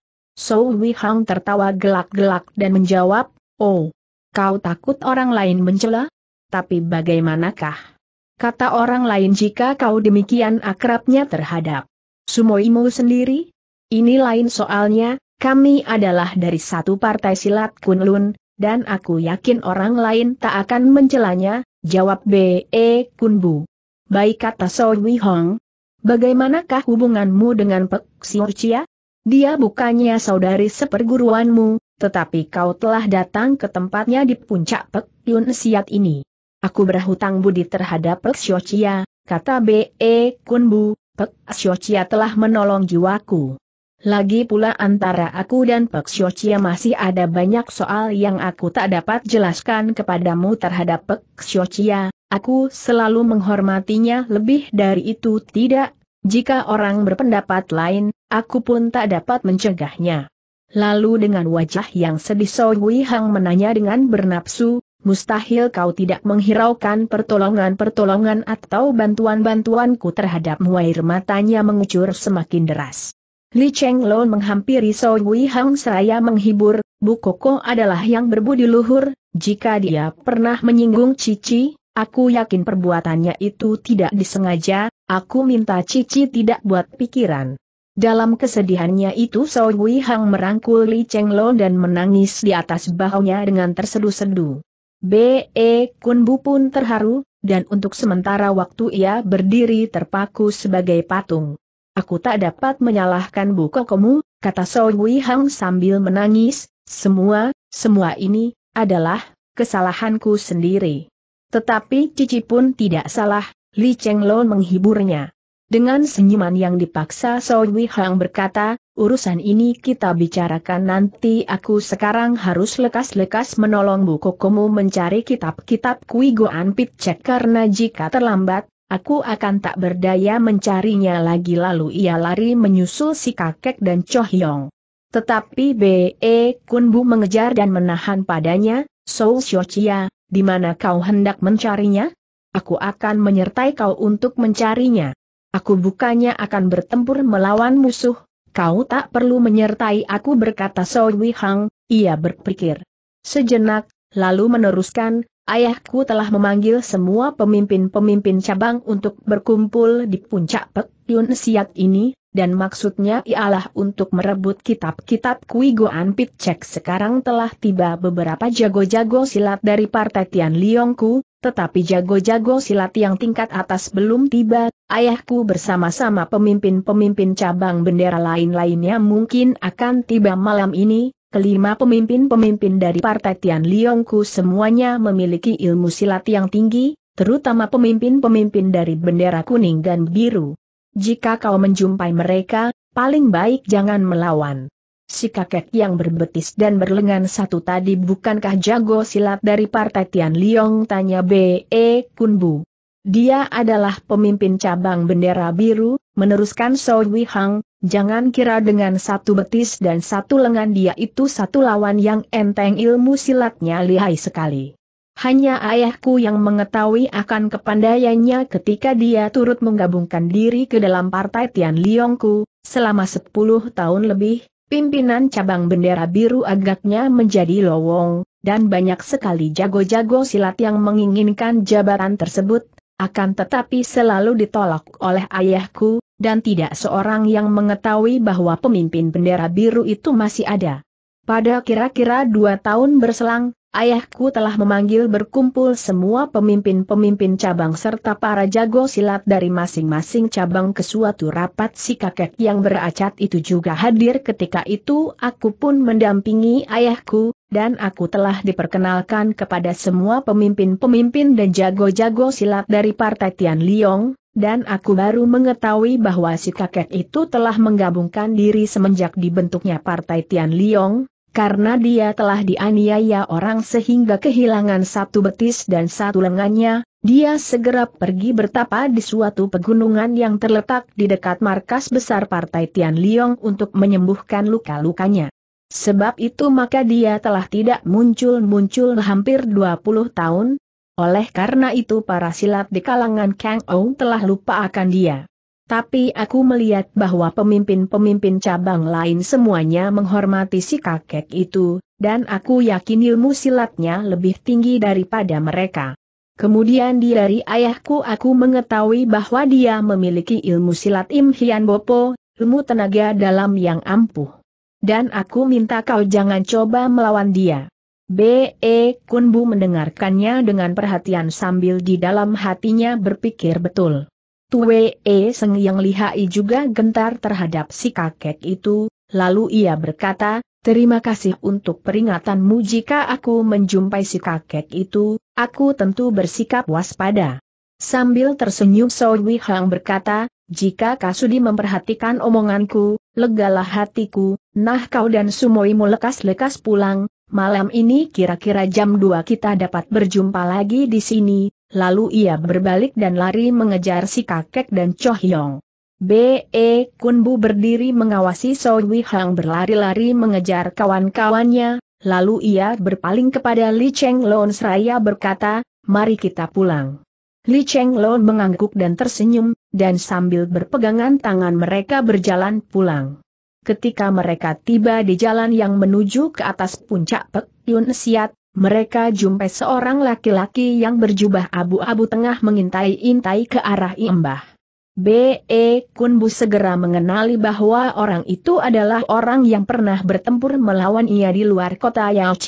[SPEAKER 1] Wei Hang tertawa gelak-gelak dan menjawab, Oh, kau takut orang lain mencela? Tapi bagaimanakah? Kata orang lain jika kau demikian akrabnya terhadap Sumoimu sendiri? Ini lain soalnya, kami adalah dari satu partai silat Kunlun, dan aku yakin orang lain tak akan mencelanya, jawab B.E. Kunbu. Baik kata So Hong. Bagaimanakah hubunganmu dengan Pek Siurcia? Dia bukannya saudari seperguruanmu, tetapi kau telah datang ke tempatnya di puncak Pek Yun Siat ini. Aku berhutang budi terhadap Pek Siurcia, kata B.E. Kunbu, Pek Siurcia telah menolong jiwaku. Lagi pula antara aku dan Pek Xiochia masih ada banyak soal yang aku tak dapat jelaskan kepadamu terhadap Pek Xiochia, aku selalu menghormatinya lebih dari itu tidak, jika orang berpendapat lain, aku pun tak dapat mencegahnya. Lalu dengan wajah yang sedih So Hui Hang menanya dengan bernapsu, mustahil kau tidak menghiraukan pertolongan-pertolongan atau bantuan-bantuanku terhadapmu air matanya mengucur semakin deras. Li Cheng Lo menghampiri So Wei Hang seraya menghibur, Bu Koko adalah yang berbudi luhur, jika dia pernah menyinggung Cici, aku yakin perbuatannya itu tidak disengaja, aku minta Cici tidak buat pikiran. Dalam kesedihannya itu So Wei Hang merangkul Li Cheng Lo dan menangis di atas bahunya dengan tersedu seduh B.E. Kun Bu pun terharu, dan untuk sementara waktu ia berdiri terpaku sebagai patung. Aku tak dapat menyalahkan kamu, kata Song Wei Hang sambil menangis, semua, semua ini, adalah, kesalahanku sendiri. Tetapi Cici pun tidak salah, Li Cheng Lo menghiburnya. Dengan senyuman yang dipaksa Song Wei Hang berkata, urusan ini kita bicarakan nanti aku sekarang harus lekas-lekas menolong kamu mencari kitab-kitab Kui Goan cek karena jika terlambat, Aku akan tak berdaya mencarinya lagi lalu ia lari menyusul si kakek dan Cho Yong. Tetapi B.E. Kunbu mengejar dan menahan padanya, Sou Chia, di mana kau hendak mencarinya? Aku akan menyertai kau untuk mencarinya. Aku bukannya akan bertempur melawan musuh, kau tak perlu menyertai aku berkata Soi Hang, ia berpikir. Sejenak, lalu meneruskan, Ayahku telah memanggil semua pemimpin-pemimpin cabang untuk berkumpul di puncak Pek Yun Siat ini, dan maksudnya ialah untuk merebut kitab-kitab Kui Goan Cek. sekarang telah tiba beberapa jago-jago silat dari Partai Tian Liongku, tetapi jago-jago silat yang tingkat atas belum tiba, ayahku bersama-sama pemimpin-pemimpin cabang bendera lain-lainnya mungkin akan tiba malam ini, Kelima pemimpin-pemimpin dari Partai Tian Liongku semuanya memiliki ilmu silat yang tinggi, terutama pemimpin-pemimpin dari bendera kuning dan biru. Jika kau menjumpai mereka, paling baik jangan melawan. Si kakek yang berbetis dan berlengan satu tadi bukankah jago silat dari Partai Tian Liong? Tanya B.E. Kunbu. Dia adalah pemimpin cabang bendera biru, meneruskan Soe Wihang, Jangan kira dengan satu betis dan satu lengan dia itu satu lawan yang enteng ilmu silatnya lihai sekali. Hanya ayahku yang mengetahui akan kepandaiannya ketika dia turut menggabungkan diri ke dalam partai Tian Liongku, selama 10 tahun lebih, pimpinan cabang bendera biru agaknya menjadi lowong, dan banyak sekali jago-jago silat yang menginginkan jabatan tersebut, akan tetapi selalu ditolak oleh ayahku, dan tidak seorang yang mengetahui bahwa pemimpin bendera biru itu masih ada. Pada kira-kira dua tahun berselang, ayahku telah memanggil berkumpul semua pemimpin-pemimpin cabang serta para jago silat dari masing-masing cabang ke suatu rapat si kakek yang beracat itu juga hadir ketika itu aku pun mendampingi ayahku, dan aku telah diperkenalkan kepada semua pemimpin-pemimpin dan jago-jago silat dari Partai Tian Liong, dan aku baru mengetahui bahwa si kakek itu telah menggabungkan diri semenjak dibentuknya Partai Tian Liong, karena dia telah dianiaya orang sehingga kehilangan satu betis dan satu lengannya, dia segera pergi bertapa di suatu pegunungan yang terletak di dekat markas besar Partai Tian Liong untuk menyembuhkan luka-lukanya. Sebab itu maka dia telah tidak muncul-muncul hampir 20 tahun. Oleh karena itu para silat di kalangan Kang Ou telah lupa akan dia. Tapi aku melihat bahwa pemimpin-pemimpin cabang lain semuanya menghormati si kakek itu, dan aku yakin ilmu silatnya lebih tinggi daripada mereka. Kemudian dari ayahku aku mengetahui bahwa dia memiliki ilmu silat Im Hian Bopo, ilmu tenaga dalam yang ampuh dan aku minta kau jangan coba melawan dia. B.E. Kunbu mendengarkannya dengan perhatian sambil di dalam hatinya berpikir betul. Tue E Seng yang lihai juga gentar terhadap si kakek itu, lalu ia berkata, Terima kasih untuk peringatanmu jika aku menjumpai si kakek itu, aku tentu bersikap waspada. Sambil tersenyum Soe Wihang berkata, jika Kasudi memperhatikan omonganku, legalah hatiku, nah kau dan sumoimu lekas-lekas pulang, malam ini kira-kira jam 2 kita dapat berjumpa lagi di sini, lalu ia berbalik dan lari mengejar si kakek dan Yong. B.E. Kunbu berdiri mengawasi Sowi Hang berlari-lari mengejar kawan-kawannya, lalu ia berpaling kepada Li Cheng Lon seraya berkata, mari kita pulang. Li Cheng Lon mengangguk dan tersenyum, dan sambil berpegangan tangan mereka berjalan pulang. Ketika mereka tiba di jalan yang menuju ke atas puncak Pek Yun Siat, mereka jumpai seorang laki-laki yang berjubah abu-abu tengah mengintai-intai ke arah Imbah. B.E. Kunbu segera mengenali bahwa orang itu adalah orang yang pernah bertempur melawan ia di luar kota Yao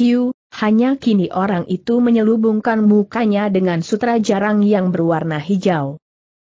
[SPEAKER 1] hanya kini orang itu menyelubungkan mukanya dengan sutra jarang yang berwarna hijau.